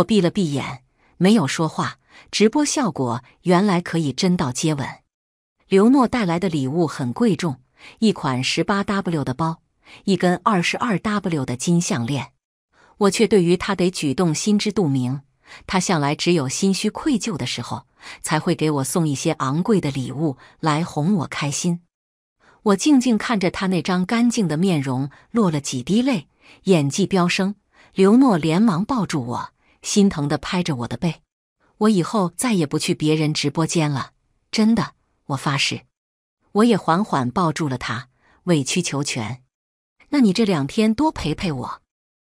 我闭了闭眼，没有说话。直播效果原来可以真到接吻。刘诺带来的礼物很贵重，一款十八 W 的包，一根二十二 W 的金项链。我却对于他的举动心知肚明，他向来只有心虚愧疚的时候才会给我送一些昂贵的礼物来哄我开心。我静静看着他那张干净的面容，落了几滴泪，演技飙升。刘诺连忙抱住我，心疼地拍着我的背。我以后再也不去别人直播间了，真的，我发誓。我也缓缓抱住了他，委曲求全。那你这两天多陪陪我。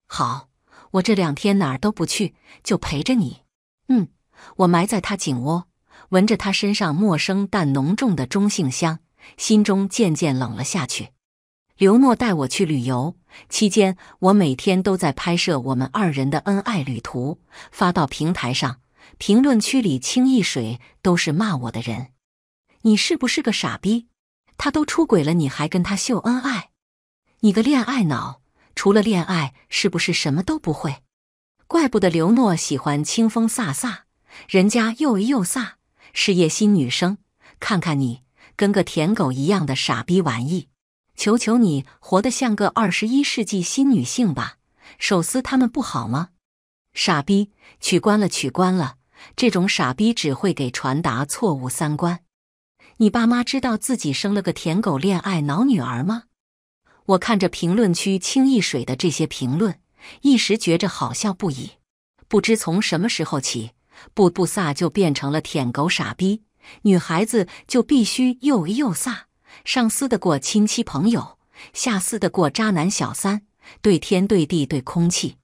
好，我这两天哪儿都不去，就陪着你。嗯，我埋在他颈窝，闻着他身上陌生但浓重的中性香，心中渐渐冷了下去。刘诺带我去旅游期间，我每天都在拍摄我们二人的恩爱旅途，发到平台上。评论区里清一水都是骂我的人，你是不是个傻逼？他都出轨了，你还跟他秀恩爱？你个恋爱脑，除了恋爱是不是什么都不会？怪不得刘诺喜欢清风飒飒，人家又威又飒，事业新女生。看看你，跟个舔狗一样的傻逼玩意！求求你，活得像个二十一世纪新女性吧，手撕他们不好吗？傻逼，取关了，取关了！这种傻逼只会给传达错误三观。你爸妈知道自己生了个舔狗恋爱脑女儿吗？我看着评论区清一水的这些评论，一时觉着好笑不已。不知从什么时候起，布布萨就变成了舔狗傻逼，女孩子就必须又又飒，上撕得过亲戚朋友，下撕得过渣男小三，对天对地对空气。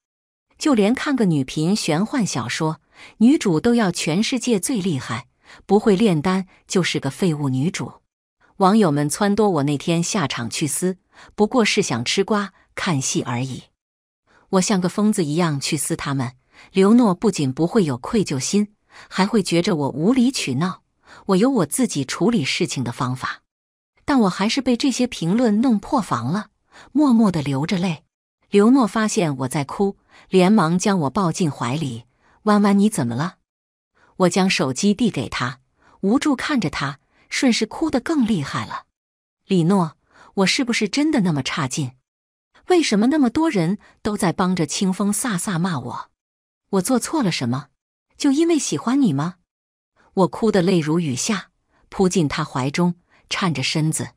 就连看个女频玄幻小说，女主都要全世界最厉害，不会炼丹就是个废物女主。网友们撺掇我那天下场去撕，不过是想吃瓜看戏而已。我像个疯子一样去撕他们。刘诺不仅不会有愧疚心，还会觉着我无理取闹。我有我自己处理事情的方法，但我还是被这些评论弄破防了，默默的流着泪。刘诺发现我在哭。连忙将我抱进怀里，弯弯，你怎么了？我将手机递给他，无助看着他，顺势哭得更厉害了。李诺，我是不是真的那么差劲？为什么那么多人都在帮着清风飒飒骂我？我做错了什么？就因为喜欢你吗？我哭得泪如雨下，扑进他怀中，颤着身子。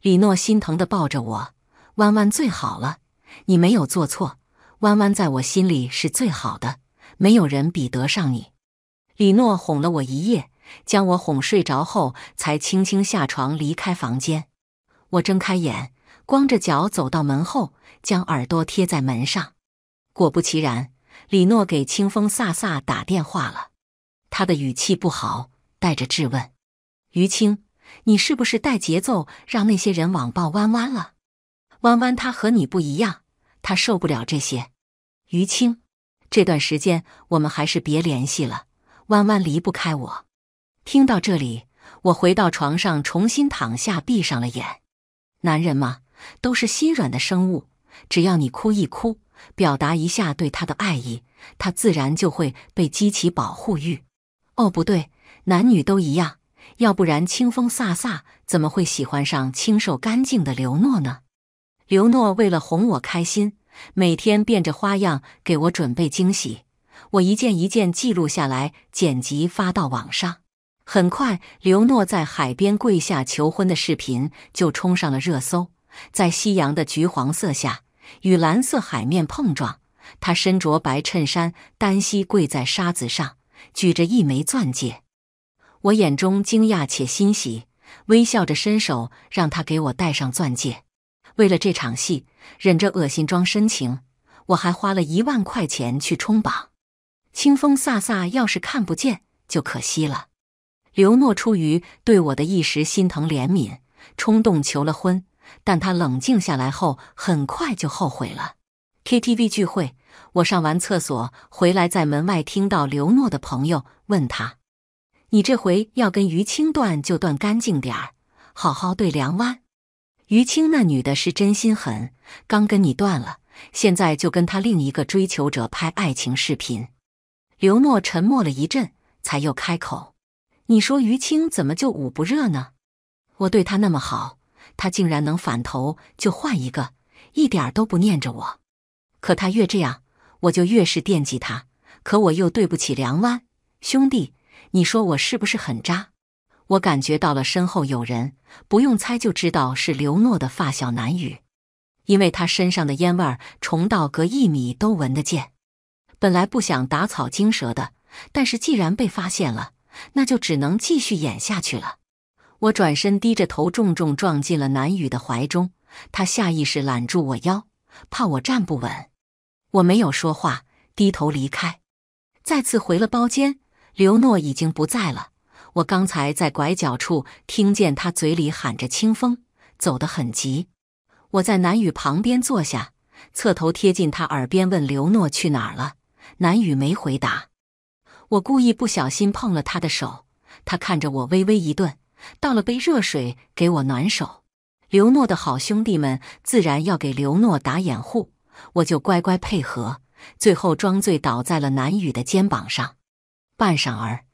李诺心疼地抱着我，弯弯最好了，你没有做错。弯弯在我心里是最好的，没有人比得上你。李诺哄了我一夜，将我哄睡着后，才轻轻下床离开房间。我睁开眼，光着脚走到门后，将耳朵贴在门上。果不其然，李诺给清风飒飒打电话了。他的语气不好，带着质问：“于青，你是不是带节奏让那些人网暴弯弯了？弯弯她和你不一样。”他受不了这些，于青，这段时间我们还是别联系了。弯弯离不开我。听到这里，我回到床上，重新躺下，闭上了眼。男人嘛，都是心软的生物。只要你哭一哭，表达一下对他的爱意，他自然就会被激起保护欲。哦，不对，男女都一样。要不然，清风飒飒怎么会喜欢上清瘦干净的刘诺呢？刘诺为了哄我开心，每天变着花样给我准备惊喜。我一件一件记录下来，剪辑发到网上。很快，刘诺在海边跪下求婚的视频就冲上了热搜。在夕阳的橘黄色下，与蓝色海面碰撞，他身着白衬衫，单膝跪在沙子上，举着一枚钻戒。我眼中惊讶且欣喜，微笑着伸手让他给我戴上钻戒。为了这场戏，忍着恶心装深情，我还花了一万块钱去冲榜。清风飒飒，要是看不见就可惜了。刘诺出于对我的一时心疼怜悯，冲动求了婚，但他冷静下来后很快就后悔了。KTV 聚会，我上完厕所回来，在门外听到刘诺的朋友问他：“你这回要跟于青断就断干净点儿，好好对梁湾。”于青那女的是真心狠，刚跟你断了，现在就跟他另一个追求者拍爱情视频。刘诺沉默了一阵，才又开口：“你说于青怎么就捂不热呢？我对他那么好，他竟然能反头就换一个，一点都不念着我。可他越这样，我就越是惦记他。可我又对不起梁湾兄弟，你说我是不是很渣？”我感觉到了身后有人，不用猜就知道是刘诺的发小南宇，因为他身上的烟味儿重到隔一米都闻得见。本来不想打草惊蛇的，但是既然被发现了，那就只能继续演下去了。我转身低着头，重重撞进了南宇的怀中，他下意识揽住我腰，怕我站不稳。我没有说话，低头离开，再次回了包间。刘诺已经不在了。我刚才在拐角处听见他嘴里喊着“清风”，走得很急。我在南雨旁边坐下，侧头贴近他耳边问：“刘诺去哪儿了？”南雨没回答。我故意不小心碰了他的手，他看着我微微一顿，倒了杯热水给我暖手。刘诺的好兄弟们自然要给刘诺打掩护，我就乖乖配合，最后装醉倒在了南雨的肩膀上。半晌儿。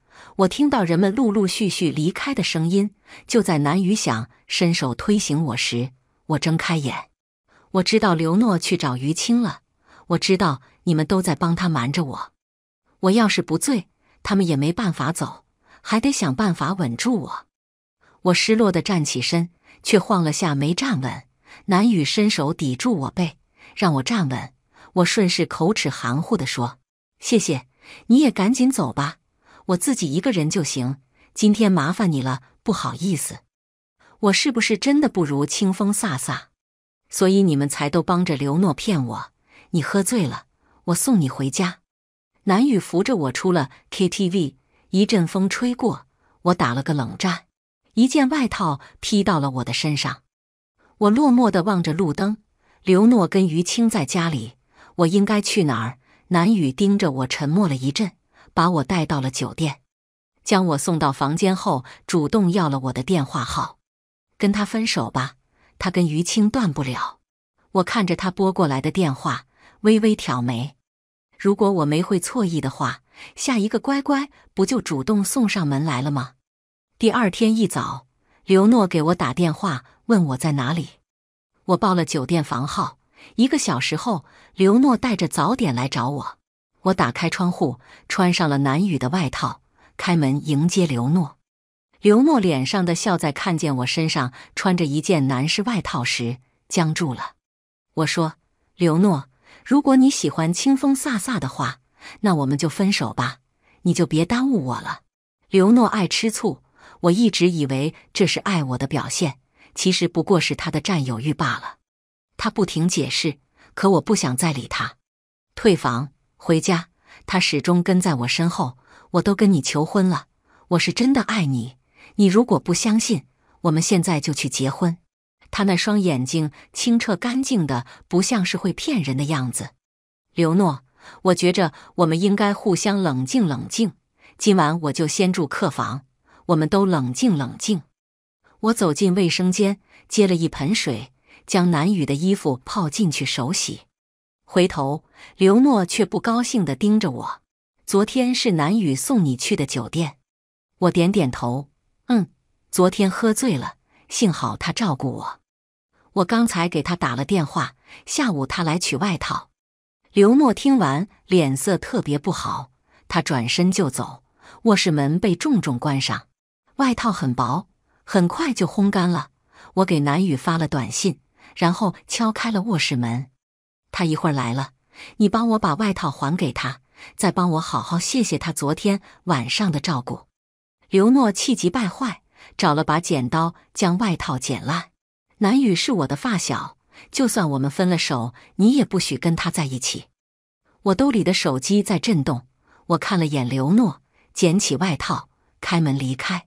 我听到人们陆陆续续离开的声音。就在南雨想伸手推醒我时，我睁开眼。我知道刘诺去找于青了。我知道你们都在帮他瞒着我。我要是不醉，他们也没办法走，还得想办法稳住我。我失落地站起身，却晃了下没站稳。南雨伸手抵住我背，让我站稳。我顺势口齿含糊地说：“谢谢，你也赶紧走吧。”我自己一个人就行，今天麻烦你了，不好意思。我是不是真的不如清风飒飒？所以你们才都帮着刘诺骗我？你喝醉了，我送你回家。南雨扶着我出了 KTV，一阵风吹过，我打了个冷战，一件外套披到了我的身上。我落寞的望着路灯，刘诺跟于青在家里，我应该去哪儿？南雨盯着我，沉默了一阵。把我带到了酒店，将我送到房间后，主动要了我的电话号。跟他分手吧，他跟于青断不了。我看着他拨过来的电话，微微挑眉。如果我没会错意的话，下一个乖乖不就主动送上门来了吗？第二天一早，刘诺给我打电话问我在哪里，我报了酒店房号。一个小时后，刘诺带着早点来找我。我打开窗户，穿上了男雨的外套，开门迎接刘诺。刘诺脸上的笑在看见我身上穿着一件男士外套时僵住了。我说：“刘诺，如果你喜欢清风飒飒的话，那我们就分手吧，你就别耽误我了。”刘诺爱吃醋，我一直以为这是爱我的表现，其实不过是他的占有欲罢了。他不停解释，可我不想再理他。退房。回家，他始终跟在我身后。我都跟你求婚了，我是真的爱你。你如果不相信，我们现在就去结婚。他那双眼睛清澈干净的，不像是会骗人的样子。刘诺，我觉着我们应该互相冷静冷静。今晚我就先住客房，我们都冷静冷静。我走进卫生间，接了一盆水，将南雨的衣服泡进去手洗。回头，刘诺却不高兴的盯着我。昨天是南宇送你去的酒店。我点点头，嗯，昨天喝醉了，幸好他照顾我。我刚才给他打了电话，下午他来取外套。刘诺听完，脸色特别不好，他转身就走，卧室门被重重关上。外套很薄，很快就烘干了。我给南宇发了短信，然后敲开了卧室门。他一会儿来了，你帮我把外套还给他，再帮我好好谢谢他昨天晚上的照顾。刘诺气急败坏，找了把剪刀将外套剪烂。南宇是我的发小，就算我们分了手，你也不许跟他在一起。我兜里的手机在震动，我看了眼刘诺，捡起外套，开门离开。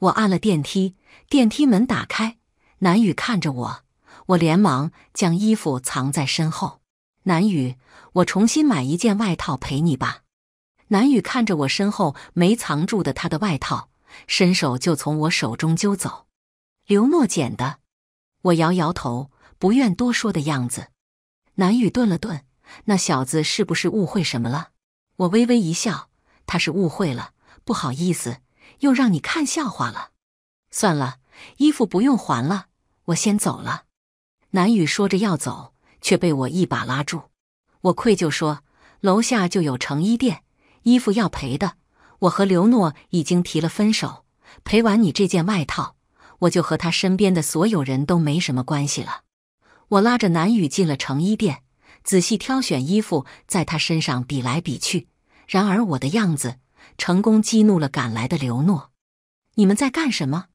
我按了电梯，电梯门打开，南宇看着我。我连忙将衣服藏在身后。南雨，我重新买一件外套陪你吧。南雨看着我身后没藏住的他的外套，伸手就从我手中揪走。刘诺捡的。我摇摇头，不愿多说的样子。南雨顿了顿：“那小子是不是误会什么了？”我微微一笑：“他是误会了，不好意思，又让你看笑话了。算了，衣服不用还了，我先走了。”南雨说着要走，却被我一把拉住。我愧疚说：“楼下就有成衣店，衣服要赔的。我和刘诺已经提了分手，赔完你这件外套，我就和他身边的所有人都没什么关系了。”我拉着南雨进了成衣店，仔细挑选衣服，在他身上比来比去。然而我的样子成功激怒了赶来的刘诺：“你们在干什么？”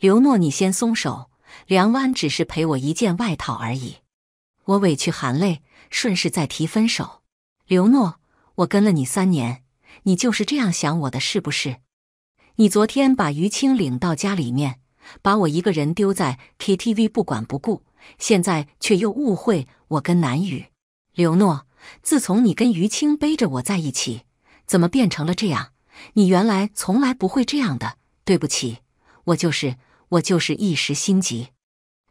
刘诺，你先松手。梁湾只是赔我一件外套而已，我委屈含泪，顺势再提分手。刘诺，我跟了你三年，你就是这样想我的是不是？你昨天把于青领到家里面，把我一个人丢在 KTV 不管不顾，现在却又误会我跟南雨。刘诺，自从你跟于青背着我在一起，怎么变成了这样？你原来从来不会这样的。对不起，我就是。我就是一时心急，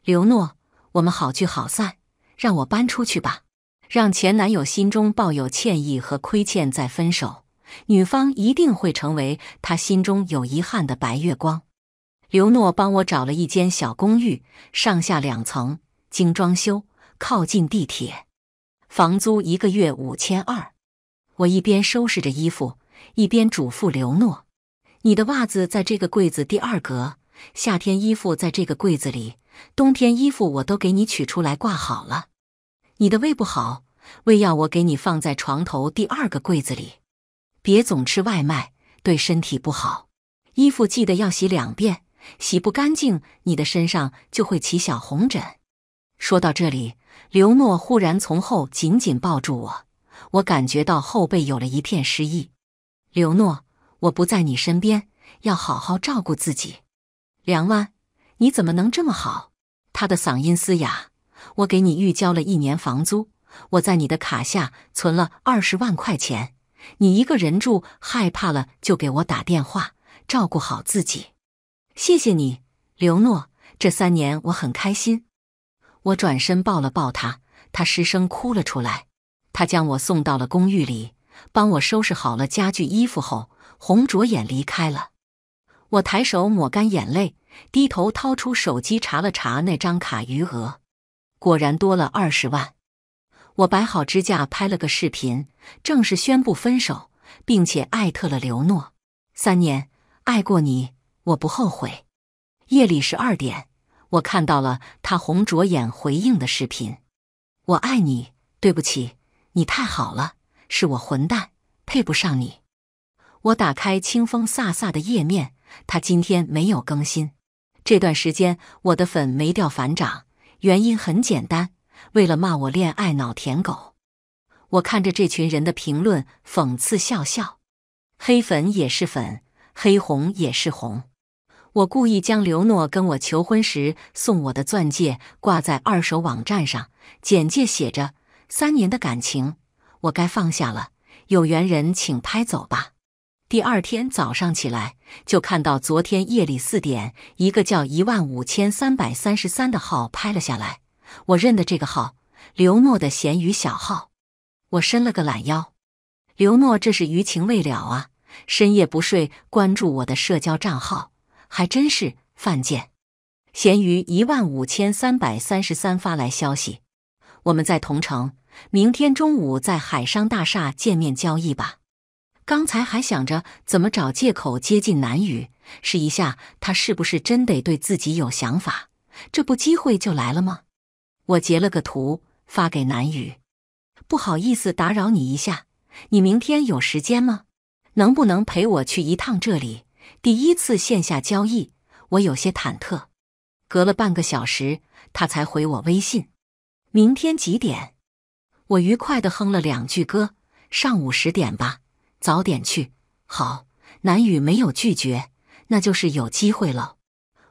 刘诺，我们好聚好散，让我搬出去吧。让前男友心中抱有歉意和亏欠再分手，女方一定会成为他心中有遗憾的白月光。刘诺帮我找了一间小公寓，上下两层，精装修，靠近地铁，房租一个月五千二。我一边收拾着衣服，一边嘱咐刘诺：“你的袜子在这个柜子第二格。”夏天衣服在这个柜子里，冬天衣服我都给你取出来挂好了。你的胃不好，胃药我给你放在床头第二个柜子里。别总吃外卖，对身体不好。衣服记得要洗两遍，洗不干净你的身上就会起小红疹。说到这里，刘诺忽然从后紧紧抱住我，我感觉到后背有了一片湿意。刘诺，我不在你身边，要好好照顾自己。梁万，你怎么能这么好？他的嗓音嘶哑。我给你预交了一年房租，我在你的卡下存了二十万块钱。你一个人住害怕了，就给我打电话，照顾好自己。谢谢你，刘诺。这三年我很开心。我转身抱了抱他，他失声哭了出来。他将我送到了公寓里，帮我收拾好了家具、衣服后，红着眼离开了。我抬手抹干眼泪，低头掏出手机查了查那张卡余额，果然多了二十万。我摆好支架拍了个视频，正式宣布分手，并且艾特了刘诺。三年爱过你，我不后悔。夜里十二点，我看到了他红着眼回应的视频：“我爱你，对不起，你太好了，是我混蛋，配不上你。”我打开“清风飒飒”的页面。他今天没有更新，这段时间我的粉没掉反涨，原因很简单，为了骂我恋爱脑舔狗。我看着这群人的评论，讽刺笑笑，黑粉也是粉，黑红也是红。我故意将刘诺跟我求婚时送我的钻戒挂在二手网站上，简介写着：三年的感情，我该放下了，有缘人请拍走吧。第二天早上起来，就看到昨天夜里四点，一个叫一万五千三百三十三的号拍了下来。我认得这个号，刘诺的咸鱼小号。我伸了个懒腰，刘诺这是余情未了啊，深夜不睡，关注我的社交账号，还真是犯贱。咸鱼一万五千三百三十三发来消息：我们在同城，明天中午在海商大厦见面交易吧。刚才还想着怎么找借口接近南宇，试一下他是不是真得对自己有想法，这不机会就来了吗？我截了个图发给南宇，不好意思打扰你一下，你明天有时间吗？能不能陪我去一趟这里？第一次线下交易，我有些忐忑。隔了半个小时，他才回我微信，明天几点？我愉快的哼了两句歌，上午十点吧。早点去，好。南雨没有拒绝，那就是有机会了。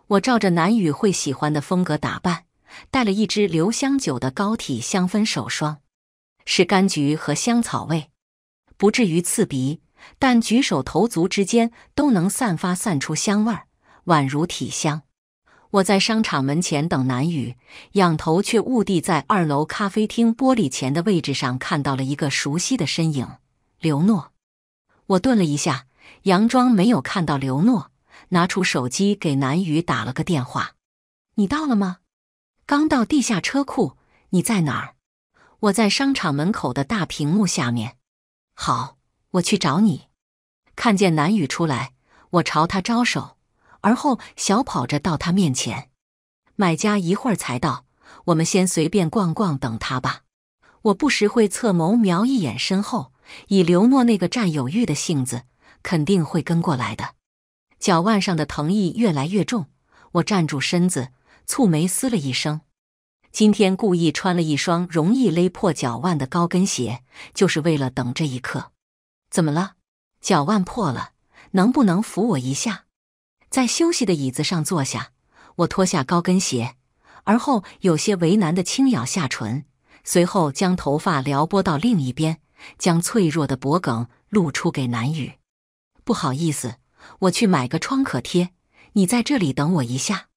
我照着南雨会喜欢的风格打扮，带了一支留香酒的膏体香氛手霜，是柑橘和香草味，不至于刺鼻，但举手投足之间都能散发散出香味，宛如体香。我在商场门前等南雨，仰头却兀地在二楼咖啡厅玻璃前的位置上看到了一个熟悉的身影，刘诺。我顿了一下，佯装没有看到刘诺，拿出手机给南雨打了个电话：“你到了吗？刚到地下车库，你在哪儿？我在商场门口的大屏幕下面。”“好，我去找你。”看见南雨出来，我朝他招手，而后小跑着到他面前。买家一会儿才到，我们先随便逛逛，等他吧。我不时会侧眸瞄一眼身后。以刘默那个占有欲的性子，肯定会跟过来的。脚腕上的疼意越来越重，我站住身子，蹙眉嘶了一声。今天故意穿了一双容易勒破脚腕的高跟鞋，就是为了等这一刻。怎么了？脚腕破了，能不能扶我一下？在休息的椅子上坐下，我脱下高跟鞋，而后有些为难的轻咬下唇，随后将头发撩拨到另一边。将脆弱的脖颈露出给南雨。不好意思，我去买个创可贴，你在这里等我一下。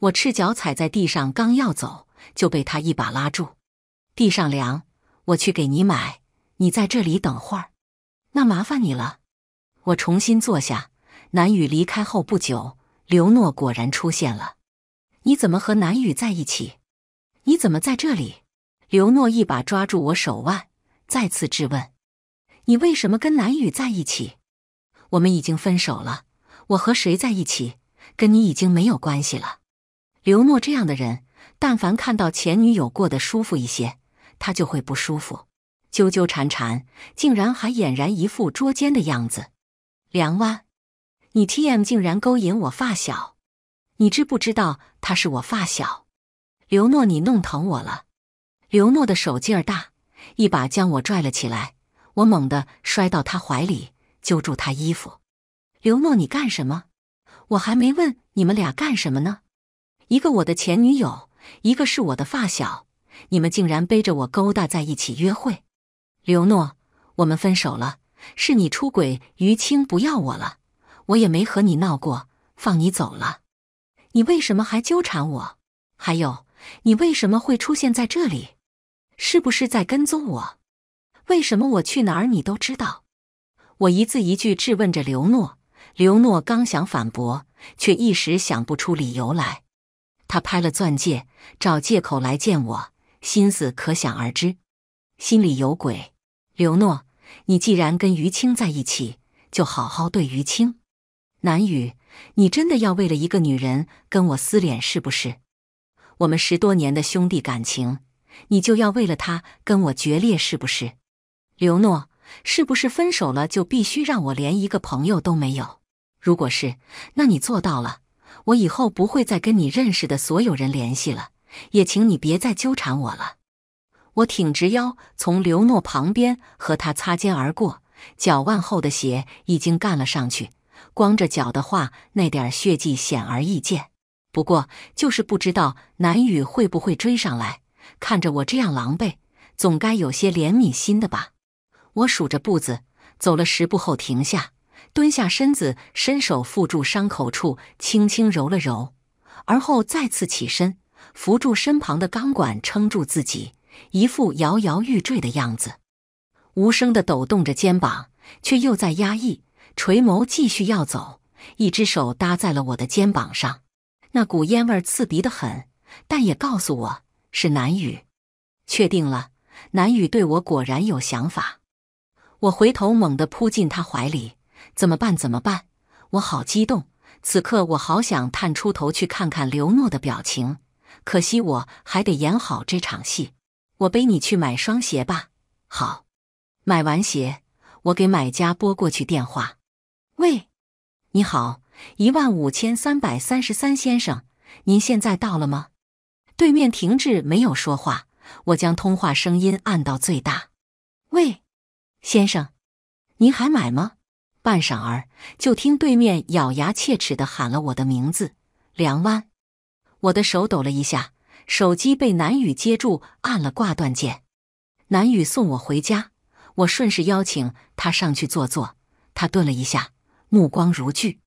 我赤脚踩在地上，刚要走，就被他一把拉住。地上凉，我去给你买，你在这里等会儿。那麻烦你了。我重新坐下。南雨离开后不久，刘诺果然出现了。你怎么和南雨在一起？你怎么在这里？刘诺一把抓住我手腕。再次质问：“你为什么跟南雨在一起？我们已经分手了。我和谁在一起？跟你已经没有关系了。”刘诺这样的人，但凡看到前女友过得舒服一些，他就会不舒服，纠纠缠缠，竟然还俨然一副捉奸的样子。梁湾，你 TM 竟然勾引我发小，你知不知道他是我发小？刘诺，你弄疼我了。刘诺的手劲儿大。一把将我拽了起来，我猛地摔到他怀里，揪住他衣服。刘诺，你干什么？我还没问你们俩干什么呢。一个我的前女友，一个是我的发小，你们竟然背着我勾搭在一起约会。刘诺，我们分手了，是你出轨，于青不要我了。我也没和你闹过，放你走了。你为什么还纠缠我？还有，你为什么会出现在这里？是不是在跟踪我？为什么我去哪儿你都知道？我一字一句质问着刘诺。刘诺刚想反驳，却一时想不出理由来。他拍了钻戒，找借口来见我，心思可想而知，心里有鬼。刘诺，你既然跟于青在一起，就好好对于青。南宇，你真的要为了一个女人跟我撕脸是不是？我们十多年的兄弟感情。你就要为了他跟我决裂，是不是？刘诺，是不是分手了就必须让我连一个朋友都没有？如果是，那你做到了。我以后不会再跟你认识的所有人联系了，也请你别再纠缠我了。我挺直腰，从刘诺旁边和他擦肩而过，脚腕后的血已经干了上去。光着脚的话，那点血迹显而易见。不过，就是不知道南雨会不会追上来。看着我这样狼狈，总该有些怜悯心的吧？我数着步子，走了十步后停下，蹲下身子，伸手扶住伤口处，轻轻揉了揉，而后再次起身，扶住身旁的钢管撑住自己，一副摇摇欲坠的样子，无声的抖动着肩膀，却又在压抑，垂眸继续要走，一只手搭在了我的肩膀上，那股烟味刺鼻的很，但也告诉我。是南雨，确定了，南雨对我果然有想法。我回头猛地扑进他怀里，怎么办？怎么办？我好激动。此刻我好想探出头去看看刘诺的表情，可惜我还得演好这场戏。我背你去买双鞋吧。好，买完鞋，我给买家拨过去电话。喂，你好，一万五千三百三十三先生，您现在到了吗？对面停滞，没有说话。我将通话声音按到最大。喂，先生，您还买吗？半晌儿，就听对面咬牙切齿的喊了我的名字——梁湾。我的手抖了一下，手机被南宇接住，按了挂断键。南宇送我回家，我顺势邀请他上去坐坐。他顿了一下，目光如炬：“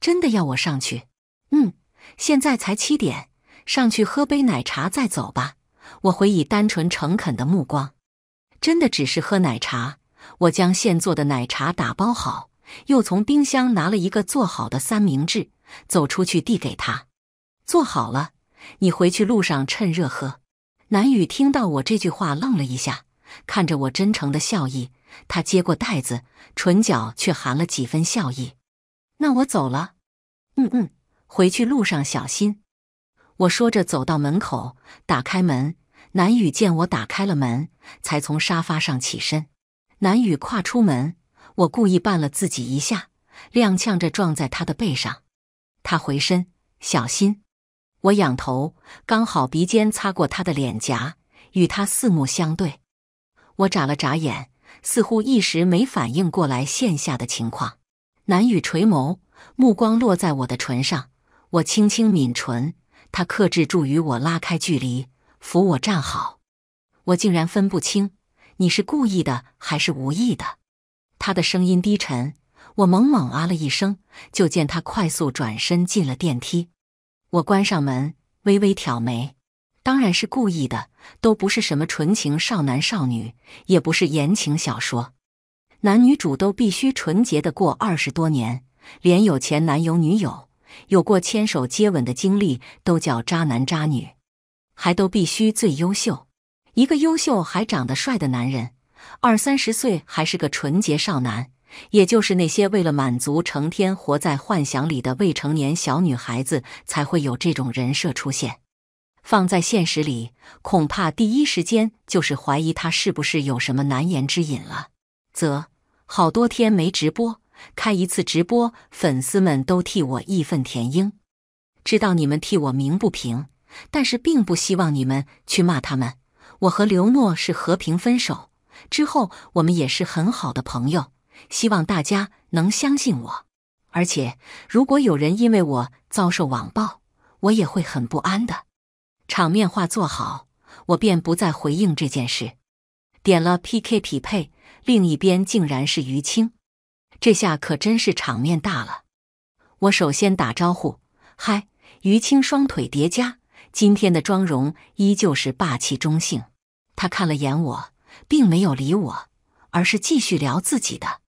真的要我上去？”“嗯，现在才七点。”上去喝杯奶茶再走吧。我回以单纯诚恳的目光，真的只是喝奶茶。我将现做的奶茶打包好，又从冰箱拿了一个做好的三明治，走出去递给他。做好了，你回去路上趁热喝。南雨听到我这句话，愣了一下，看着我真诚的笑意，他接过袋子，唇角却含了几分笑意。那我走了。嗯嗯，回去路上小心。我说着走到门口，打开门。南宇见我打开了门，才从沙发上起身。南宇跨出门，我故意绊了自己一下，踉跄着撞在他的背上。他回身，小心。我仰头，刚好鼻尖擦过他的脸颊，与他四目相对。我眨了眨眼，似乎一时没反应过来现下的情况。南宇垂眸，目光落在我的唇上。我轻轻抿唇。他克制住与我拉开距离，扶我站好。我竟然分不清你是故意的还是无意的。他的声音低沉，我猛猛啊了一声，就见他快速转身进了电梯。我关上门，微微挑眉。当然是故意的，都不是什么纯情少男少女，也不是言情小说，男女主都必须纯洁的过二十多年，连有钱男友女友。有过牵手接吻的经历都叫渣男渣女，还都必须最优秀。一个优秀还长得帅的男人，二三十岁还是个纯洁少男，也就是那些为了满足成天活在幻想里的未成年小女孩子才会有这种人设出现。放在现实里，恐怕第一时间就是怀疑他是不是有什么难言之隐了。啧，好多天没直播。开一次直播，粉丝们都替我义愤填膺。知道你们替我鸣不平，但是并不希望你们去骂他们。我和刘诺是和平分手，之后我们也是很好的朋友。希望大家能相信我。而且，如果有人因为我遭受网暴，我也会很不安的。场面话做好，我便不再回应这件事。点了 PK 匹配，另一边竟然是于青。这下可真是场面大了。我首先打招呼：“嗨，于青，双腿叠加，今天的妆容依旧是霸气中性。”他看了眼我，并没有理我，而是继续聊自己的。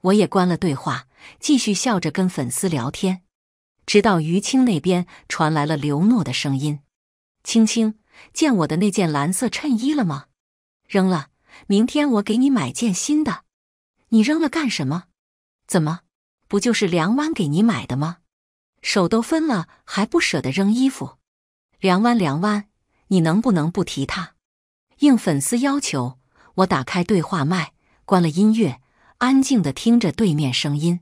我也关了对话，继续笑着跟粉丝聊天，直到于青那边传来了刘诺的声音：“青青，见我的那件蓝色衬衣了吗？扔了，明天我给你买件新的。你扔了干什么？”怎么，不就是梁湾给你买的吗？手都分了还不舍得扔衣服？梁湾，梁湾，你能不能不提他？应粉丝要求，我打开对话麦，关了音乐，安静的听着对面声音。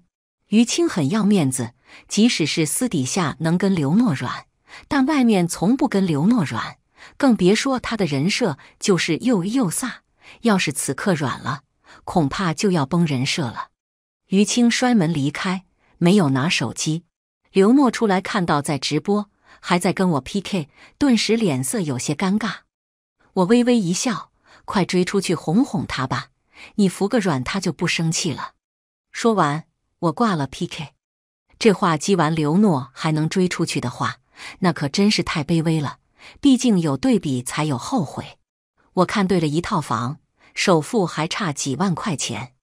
于青很要面子，即使是私底下能跟刘诺软，但外面从不跟刘诺软，更别说他的人设就是又又飒。要是此刻软了，恐怕就要崩人设了。于青摔门离开，没有拿手机。刘诺出来看到在直播，还在跟我 PK，顿时脸色有些尴尬。我微微一笑：“快追出去哄哄他吧，你服个软，他就不生气了。”说完，我挂了 PK。这话激完，刘诺还能追出去的话，那可真是太卑微了。毕竟有对比才有后悔。我看对了一套房，首付还差几万块钱。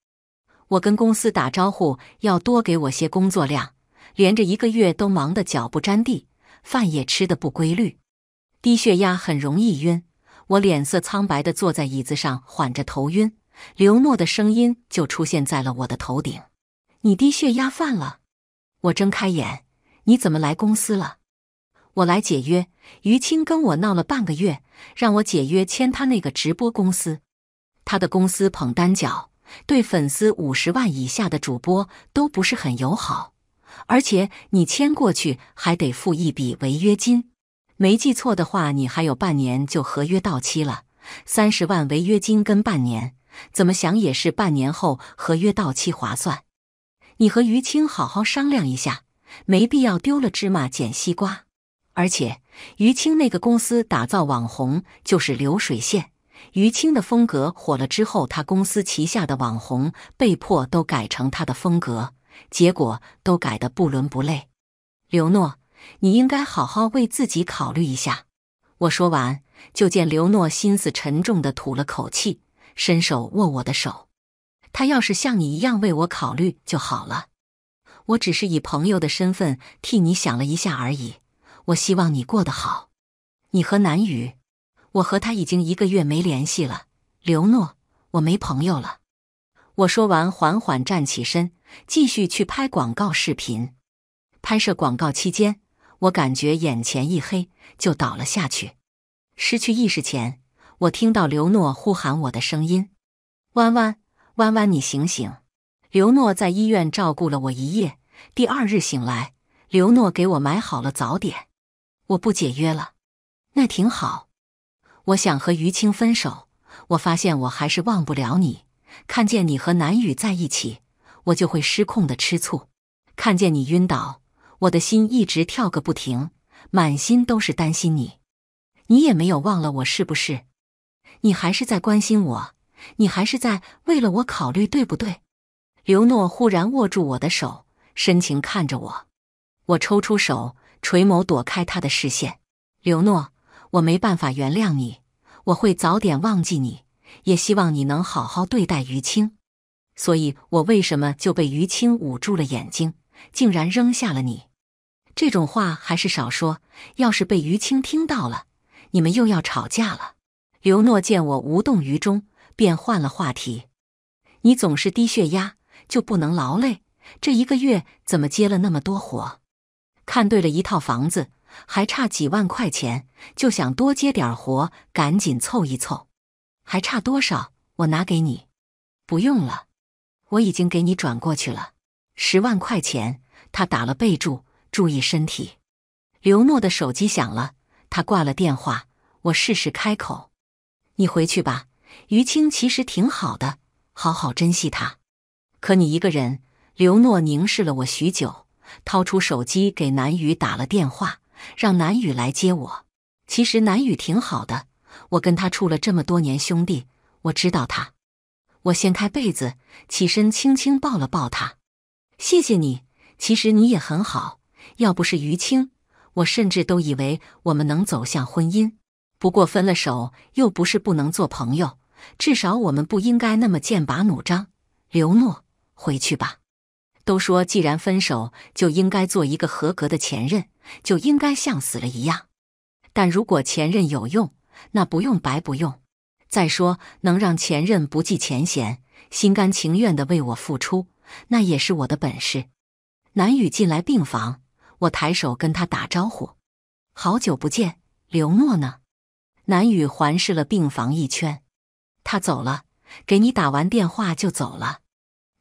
我跟公司打招呼，要多给我些工作量，连着一个月都忙得脚不沾地，饭也吃得不规律，低血压很容易晕。我脸色苍白的坐在椅子上，缓着头晕。刘诺的声音就出现在了我的头顶：“你低血压犯了。”我睁开眼：“你怎么来公司了？”“我来解约。”于青跟我闹了半个月，让我解约签他那个直播公司，他的公司捧单脚。对粉丝五十万以下的主播都不是很友好，而且你签过去还得付一笔违约金。没记错的话，你还有半年就合约到期了，三十万违约金跟半年，怎么想也是半年后合约到期划算。你和于青好好商量一下，没必要丢了芝麻捡西瓜。而且于青那个公司打造网红就是流水线。于青的风格火了之后，他公司旗下的网红被迫都改成他的风格，结果都改得不伦不类。刘诺，你应该好好为自己考虑一下。我说完，就见刘诺心思沉重地吐了口气，伸手握我的手。他要是像你一样为我考虑就好了。我只是以朋友的身份替你想了一下而已。我希望你过得好，你和南雨。我和他已经一个月没联系了，刘诺，我没朋友了。我说完，缓缓站起身，继续去拍广告视频。拍摄广告期间，我感觉眼前一黑，就倒了下去，失去意识前，我听到刘诺呼喊我的声音：“弯弯，弯弯，你醒醒！”刘诺在医院照顾了我一夜。第二日醒来，刘诺给我买好了早点。我不解约了，那挺好。我想和于青分手。我发现我还是忘不了你。看见你和南雨在一起，我就会失控的吃醋。看见你晕倒，我的心一直跳个不停，满心都是担心你。你也没有忘了我是不是？你还是在关心我，你还是在为了我考虑，对不对？刘诺忽然握住我的手，深情看着我。我抽出手，垂眸躲开他的视线。刘诺。我没办法原谅你，我会早点忘记你，也希望你能好好对待于青。所以，我为什么就被于青捂住了眼睛，竟然扔下了你？这种话还是少说，要是被于青听到了，你们又要吵架了。刘诺见我无动于衷，便换了话题。你总是低血压，就不能劳累？这一个月怎么接了那么多活？看对了一套房子。还差几万块钱，就想多接点活，赶紧凑一凑。还差多少？我拿给你。不用了，我已经给你转过去了。十万块钱，他打了备注，注意身体。刘诺的手机响了，他挂了电话。我试试开口。你回去吧。于青其实挺好的，好好珍惜他。可你一个人。刘诺凝视了我许久，掏出手机给南雨打了电话。让南雨来接我。其实南雨挺好的，我跟他处了这么多年兄弟，我知道他。我掀开被子，起身，轻轻抱了抱他。谢谢你，其实你也很好。要不是于青，我甚至都以为我们能走向婚姻。不过分了手又不是不能做朋友，至少我们不应该那么剑拔弩张。刘诺，回去吧。都说，既然分手就应该做一个合格的前任，就应该像死了一样。但如果前任有用，那不用白不用。再说，能让前任不计前嫌，心甘情愿的为我付出，那也是我的本事。南雨进来病房，我抬手跟他打招呼：“好久不见，刘诺呢？”南雨环视了病房一圈：“他走了，给你打完电话就走了。”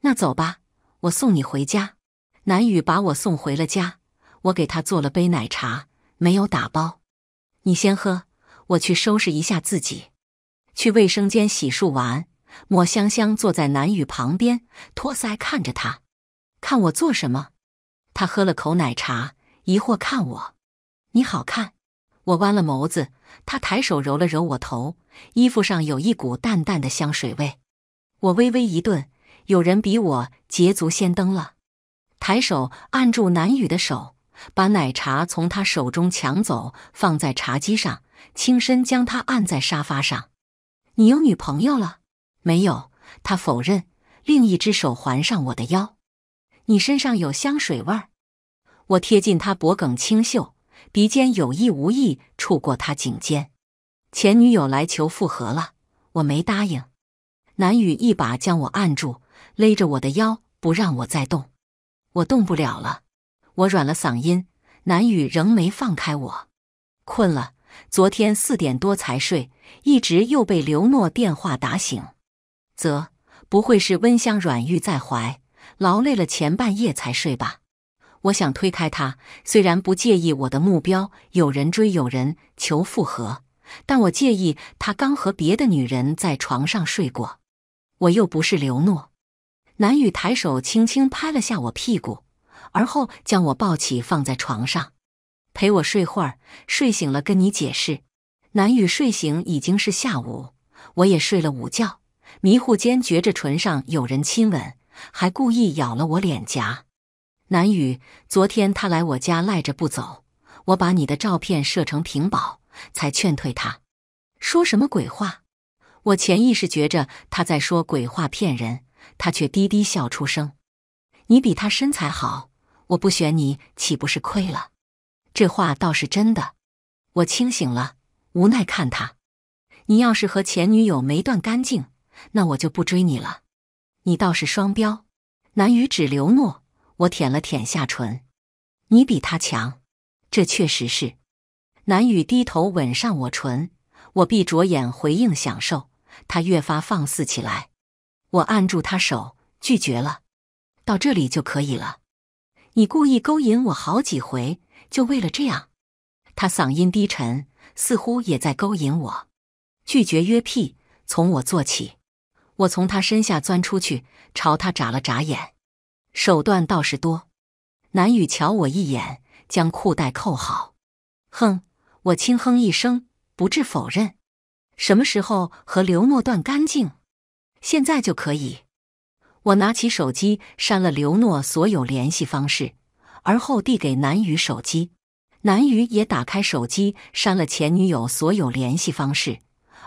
那走吧。我送你回家，南雨把我送回了家。我给他做了杯奶茶，没有打包。你先喝，我去收拾一下自己。去卫生间洗漱完，抹香香坐在南雨旁边，托腮看着他，看我做什么。他喝了口奶茶，疑惑看我。你好看。我弯了眸子，他抬手揉了揉我头，衣服上有一股淡淡的香水味。我微微一顿。有人比我捷足先登了，抬手按住南雨的手，把奶茶从他手中抢走，放在茶几上，轻身将他按在沙发上。你有女朋友了没有？他否认，另一只手环上我的腰。你身上有香水味儿，我贴近他脖颈清秀鼻尖有意无意触过他颈间。前女友来求复合了，我没答应。南雨一把将我按住。勒着我的腰，不让我再动。我动不了了，我软了嗓音。南雨仍没放开我。困了，昨天四点多才睡，一直又被刘诺电话打醒。啧，不会是温香软玉在怀，劳累了前半夜才睡吧？我想推开他，虽然不介意我的目标有人追有人求复合，但我介意他刚和别的女人在床上睡过。我又不是刘诺。南雨抬手轻轻拍了下我屁股，而后将我抱起放在床上，陪我睡会儿。睡醒了跟你解释。南雨睡醒已经是下午，我也睡了午觉，迷糊间觉着唇上有人亲吻，还故意咬了我脸颊。南雨，昨天他来我家赖着不走，我把你的照片设成屏保，才劝退他。说什么鬼话？我潜意识觉着他在说鬼话骗人。他却低低笑出声：“你比他身材好，我不选你，岂不是亏了？”这话倒是真的。我清醒了，无奈看他。你要是和前女友没断干净，那我就不追你了。你倒是双标。南雨只留诺，我舔了舔下唇。你比他强，这确实是。南雨低头吻上我唇，我闭着眼回应享受。他越发放肆起来。我按住他手，拒绝了。到这里就可以了。你故意勾引我好几回，就为了这样。他嗓音低沉，似乎也在勾引我。拒绝约屁，从我做起。我从他身下钻出去，朝他眨了眨眼。手段倒是多。南雨瞧我一眼，将裤带扣好。哼，我轻哼一声，不置否认。什么时候和刘诺断干净？现在就可以，我拿起手机删了刘诺所有联系方式，而后递给南宇手机。南宇也打开手机删了前女友所有联系方式，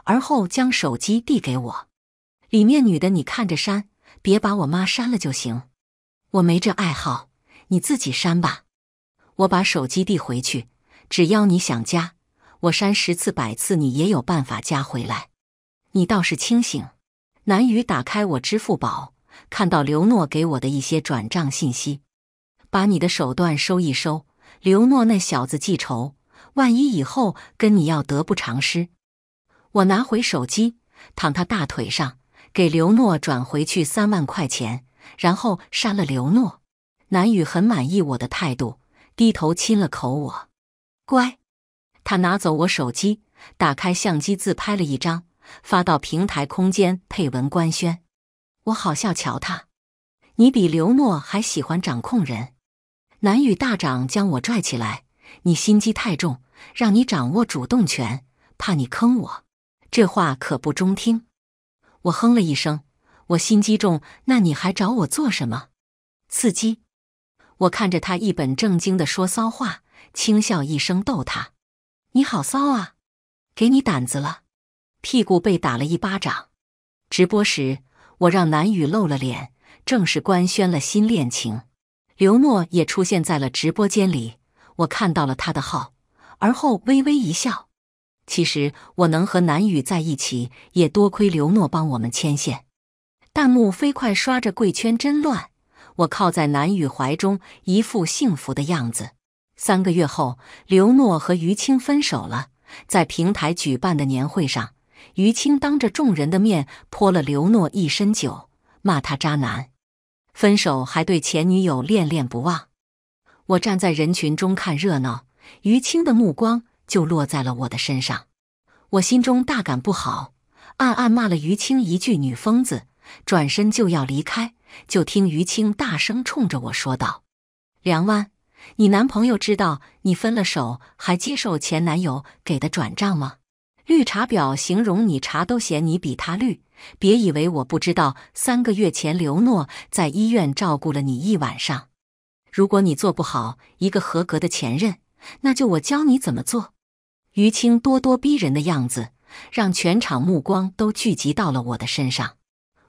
而后将手机递给我。里面女的，你看着删，别把我妈删了就行。我没这爱好，你自己删吧。我把手机递回去，只要你想加，我删十次百次，你也有办法加回来。你倒是清醒。南宇打开我支付宝，看到刘诺给我的一些转账信息，把你的手段收一收。刘诺那小子记仇，万一以后跟你要得不偿失。我拿回手机，躺他大腿上，给刘诺转回去三万块钱，然后删了刘诺。南宇很满意我的态度，低头亲了口我，乖。他拿走我手机，打开相机自拍了一张。发到平台空间配文官宣，我好笑瞧他，你比刘诺还喜欢掌控人。南雨大掌将我拽起来，你心机太重，让你掌握主动权，怕你坑我。这话可不中听。我哼了一声，我心机重，那你还找我做什么？刺激！我看着他一本正经的说骚话，轻笑一声逗他，你好骚啊，给你胆子了。屁股被打了一巴掌，直播时我让南雨露了脸，正式官宣了新恋情。刘诺也出现在了直播间里，我看到了他的号，而后微微一笑。其实我能和南雨在一起，也多亏刘诺帮我们牵线。弹幕飞快刷着，贵圈真乱。我靠在南雨怀中，一副幸福的样子。三个月后，刘诺和于青分手了，在平台举办的年会上。于青当着众人的面泼了刘诺一身酒，骂他渣男，分手还对前女友恋恋不忘。我站在人群中看热闹，于青的目光就落在了我的身上，我心中大感不好，暗暗骂了于青一句“女疯子”，转身就要离开，就听于青大声冲着我说道：“梁湾，你男朋友知道你分了手还接受前男友给的转账吗？”绿茶婊形容你，茶都嫌你比他绿。别以为我不知道，三个月前刘诺在医院照顾了你一晚上。如果你做不好一个合格的前任，那就我教你怎么做。于青咄咄逼人的样子，让全场目光都聚集到了我的身上。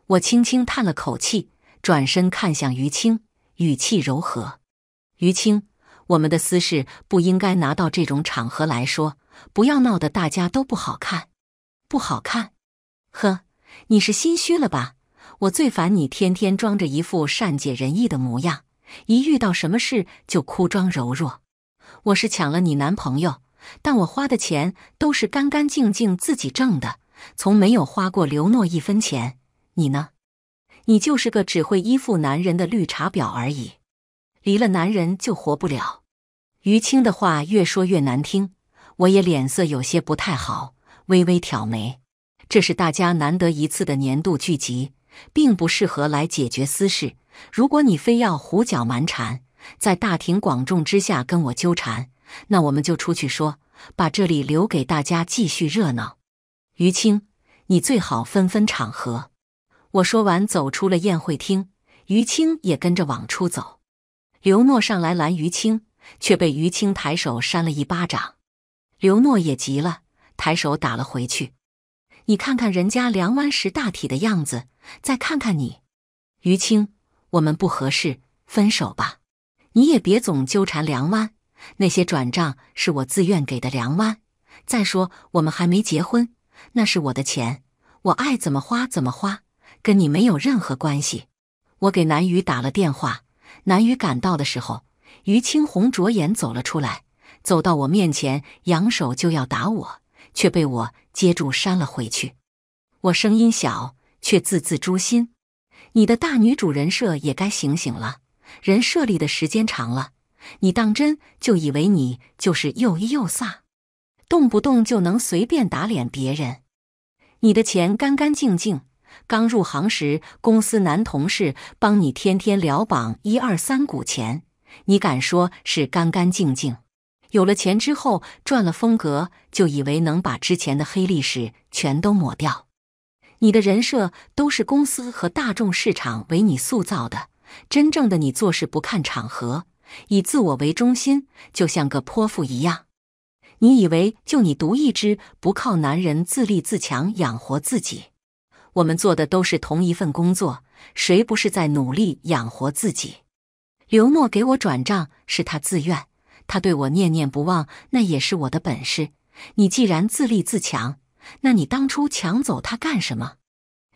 我轻轻叹了口气，转身看向于青，语气柔和：“于青，我们的私事不应该拿到这种场合来说。”不要闹得大家都不好看，不好看，呵，你是心虚了吧？我最烦你天天装着一副善解人意的模样，一遇到什么事就哭装柔弱。我是抢了你男朋友，但我花的钱都是干干净净自己挣的，从没有花过刘诺一分钱。你呢？你就是个只会依附男人的绿茶婊而已，离了男人就活不了。于青的话越说越难听。我也脸色有些不太好，微微挑眉。这是大家难得一次的年度聚集，并不适合来解决私事。如果你非要胡搅蛮缠，在大庭广众之下跟我纠缠，那我们就出去说，把这里留给大家继续热闹。于青，你最好分分场合。我说完，走出了宴会厅。于青也跟着往出走。刘诺上来拦于青，却被于青抬手扇了一巴掌。刘诺也急了，抬手打了回去。你看看人家梁湾石大体的样子，再看看你，于青，我们不合适，分手吧。你也别总纠缠梁湾。那些转账是我自愿给的，梁湾。再说我们还没结婚，那是我的钱，我爱怎么花怎么花，跟你没有任何关系。我给南雨打了电话，南雨赶到的时候，于青红着眼走了出来。走到我面前，扬手就要打我，却被我接住扇了回去。我声音小，却字字诛心。你的大女主人设也该醒醒了。人设立的时间长了，你当真就以为你就是又一又飒，动不动就能随便打脸别人？你的钱干干净净。刚入行时，公司男同事帮你天天聊榜一二三股钱，你敢说是干干净净？有了钱之后，赚了风格，就以为能把之前的黑历史全都抹掉。你的人设都是公司和大众市场为你塑造的，真正的你做事不看场合，以自我为中心，就像个泼妇一样。你以为就你独一只，不靠男人自立自强养活自己？我们做的都是同一份工作，谁不是在努力养活自己？刘诺给我转账是他自愿。他对我念念不忘，那也是我的本事。你既然自立自强，那你当初抢走他干什么？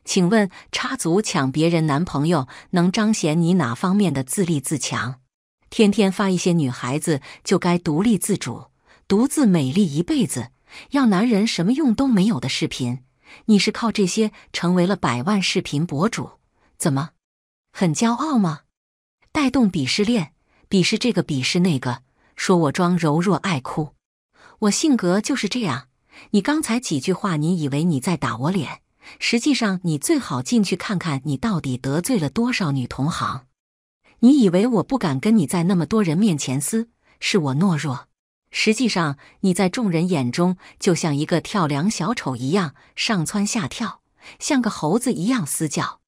请问插足抢别人男朋友，能彰显你哪方面的自立自强？天天发一些女孩子就该独立自主、独自美丽一辈子，要男人什么用都没有的视频，你是靠这些成为了百万视频博主？怎么，很骄傲吗？带动鄙视链，鄙视这个，鄙视那个。说我装柔弱爱哭，我性格就是这样。你刚才几句话，你以为你在打我脸？实际上，你最好进去看看，你到底得罪了多少女同行。你以为我不敢跟你在那么多人面前撕，是我懦弱。实际上，你在众人眼中就像一个跳梁小丑一样上蹿下跳，像个猴子一样撕叫。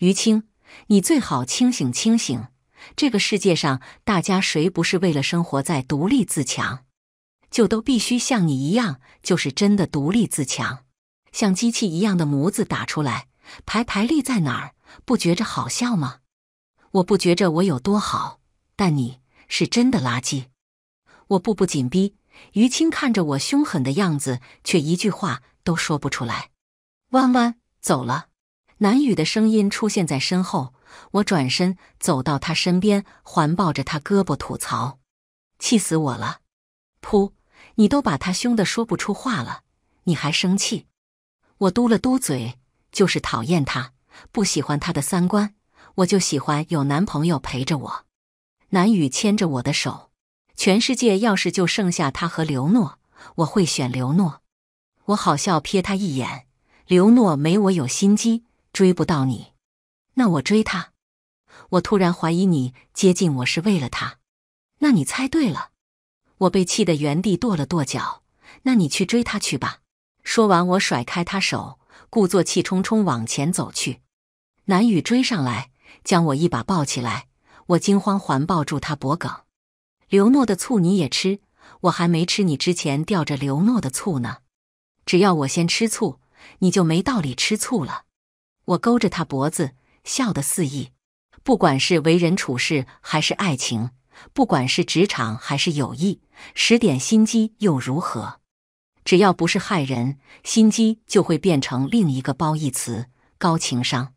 于青，你最好清醒清醒。这个世界上，大家谁不是为了生活在独立自强？就都必须像你一样，就是真的独立自强，像机器一样的模子打出来，排排立在哪儿，不觉着好笑吗？我不觉着我有多好，但你是真的垃圾。我步步紧逼，于青看着我凶狠的样子，却一句话都说不出来。弯弯走了，南雨的声音出现在身后。我转身走到他身边，环抱着他胳膊吐槽：“气死我了！噗，你都把他凶得说不出话了，你还生气？”我嘟了嘟嘴，就是讨厌他，不喜欢他的三观。我就喜欢有男朋友陪着我。南雨牵着我的手，全世界要是就剩下他和刘诺，我会选刘诺。我好笑瞥他一眼，刘诺没我有心机，追不到你。那我追他，我突然怀疑你接近我是为了他。那你猜对了，我被气得原地跺了跺脚。那你去追他去吧。说完，我甩开他手，故作气冲冲往前走去。南雨追上来，将我一把抱起来。我惊慌环抱住他脖颈。刘诺的醋你也吃，我还没吃你之前吊着刘诺的醋呢。只要我先吃醋，你就没道理吃醋了。我勾着他脖子。笑得肆意，不管是为人处事还是爱情，不管是职场还是友谊，使点心机又如何？只要不是害人，心机就会变成另一个褒义词——高情商。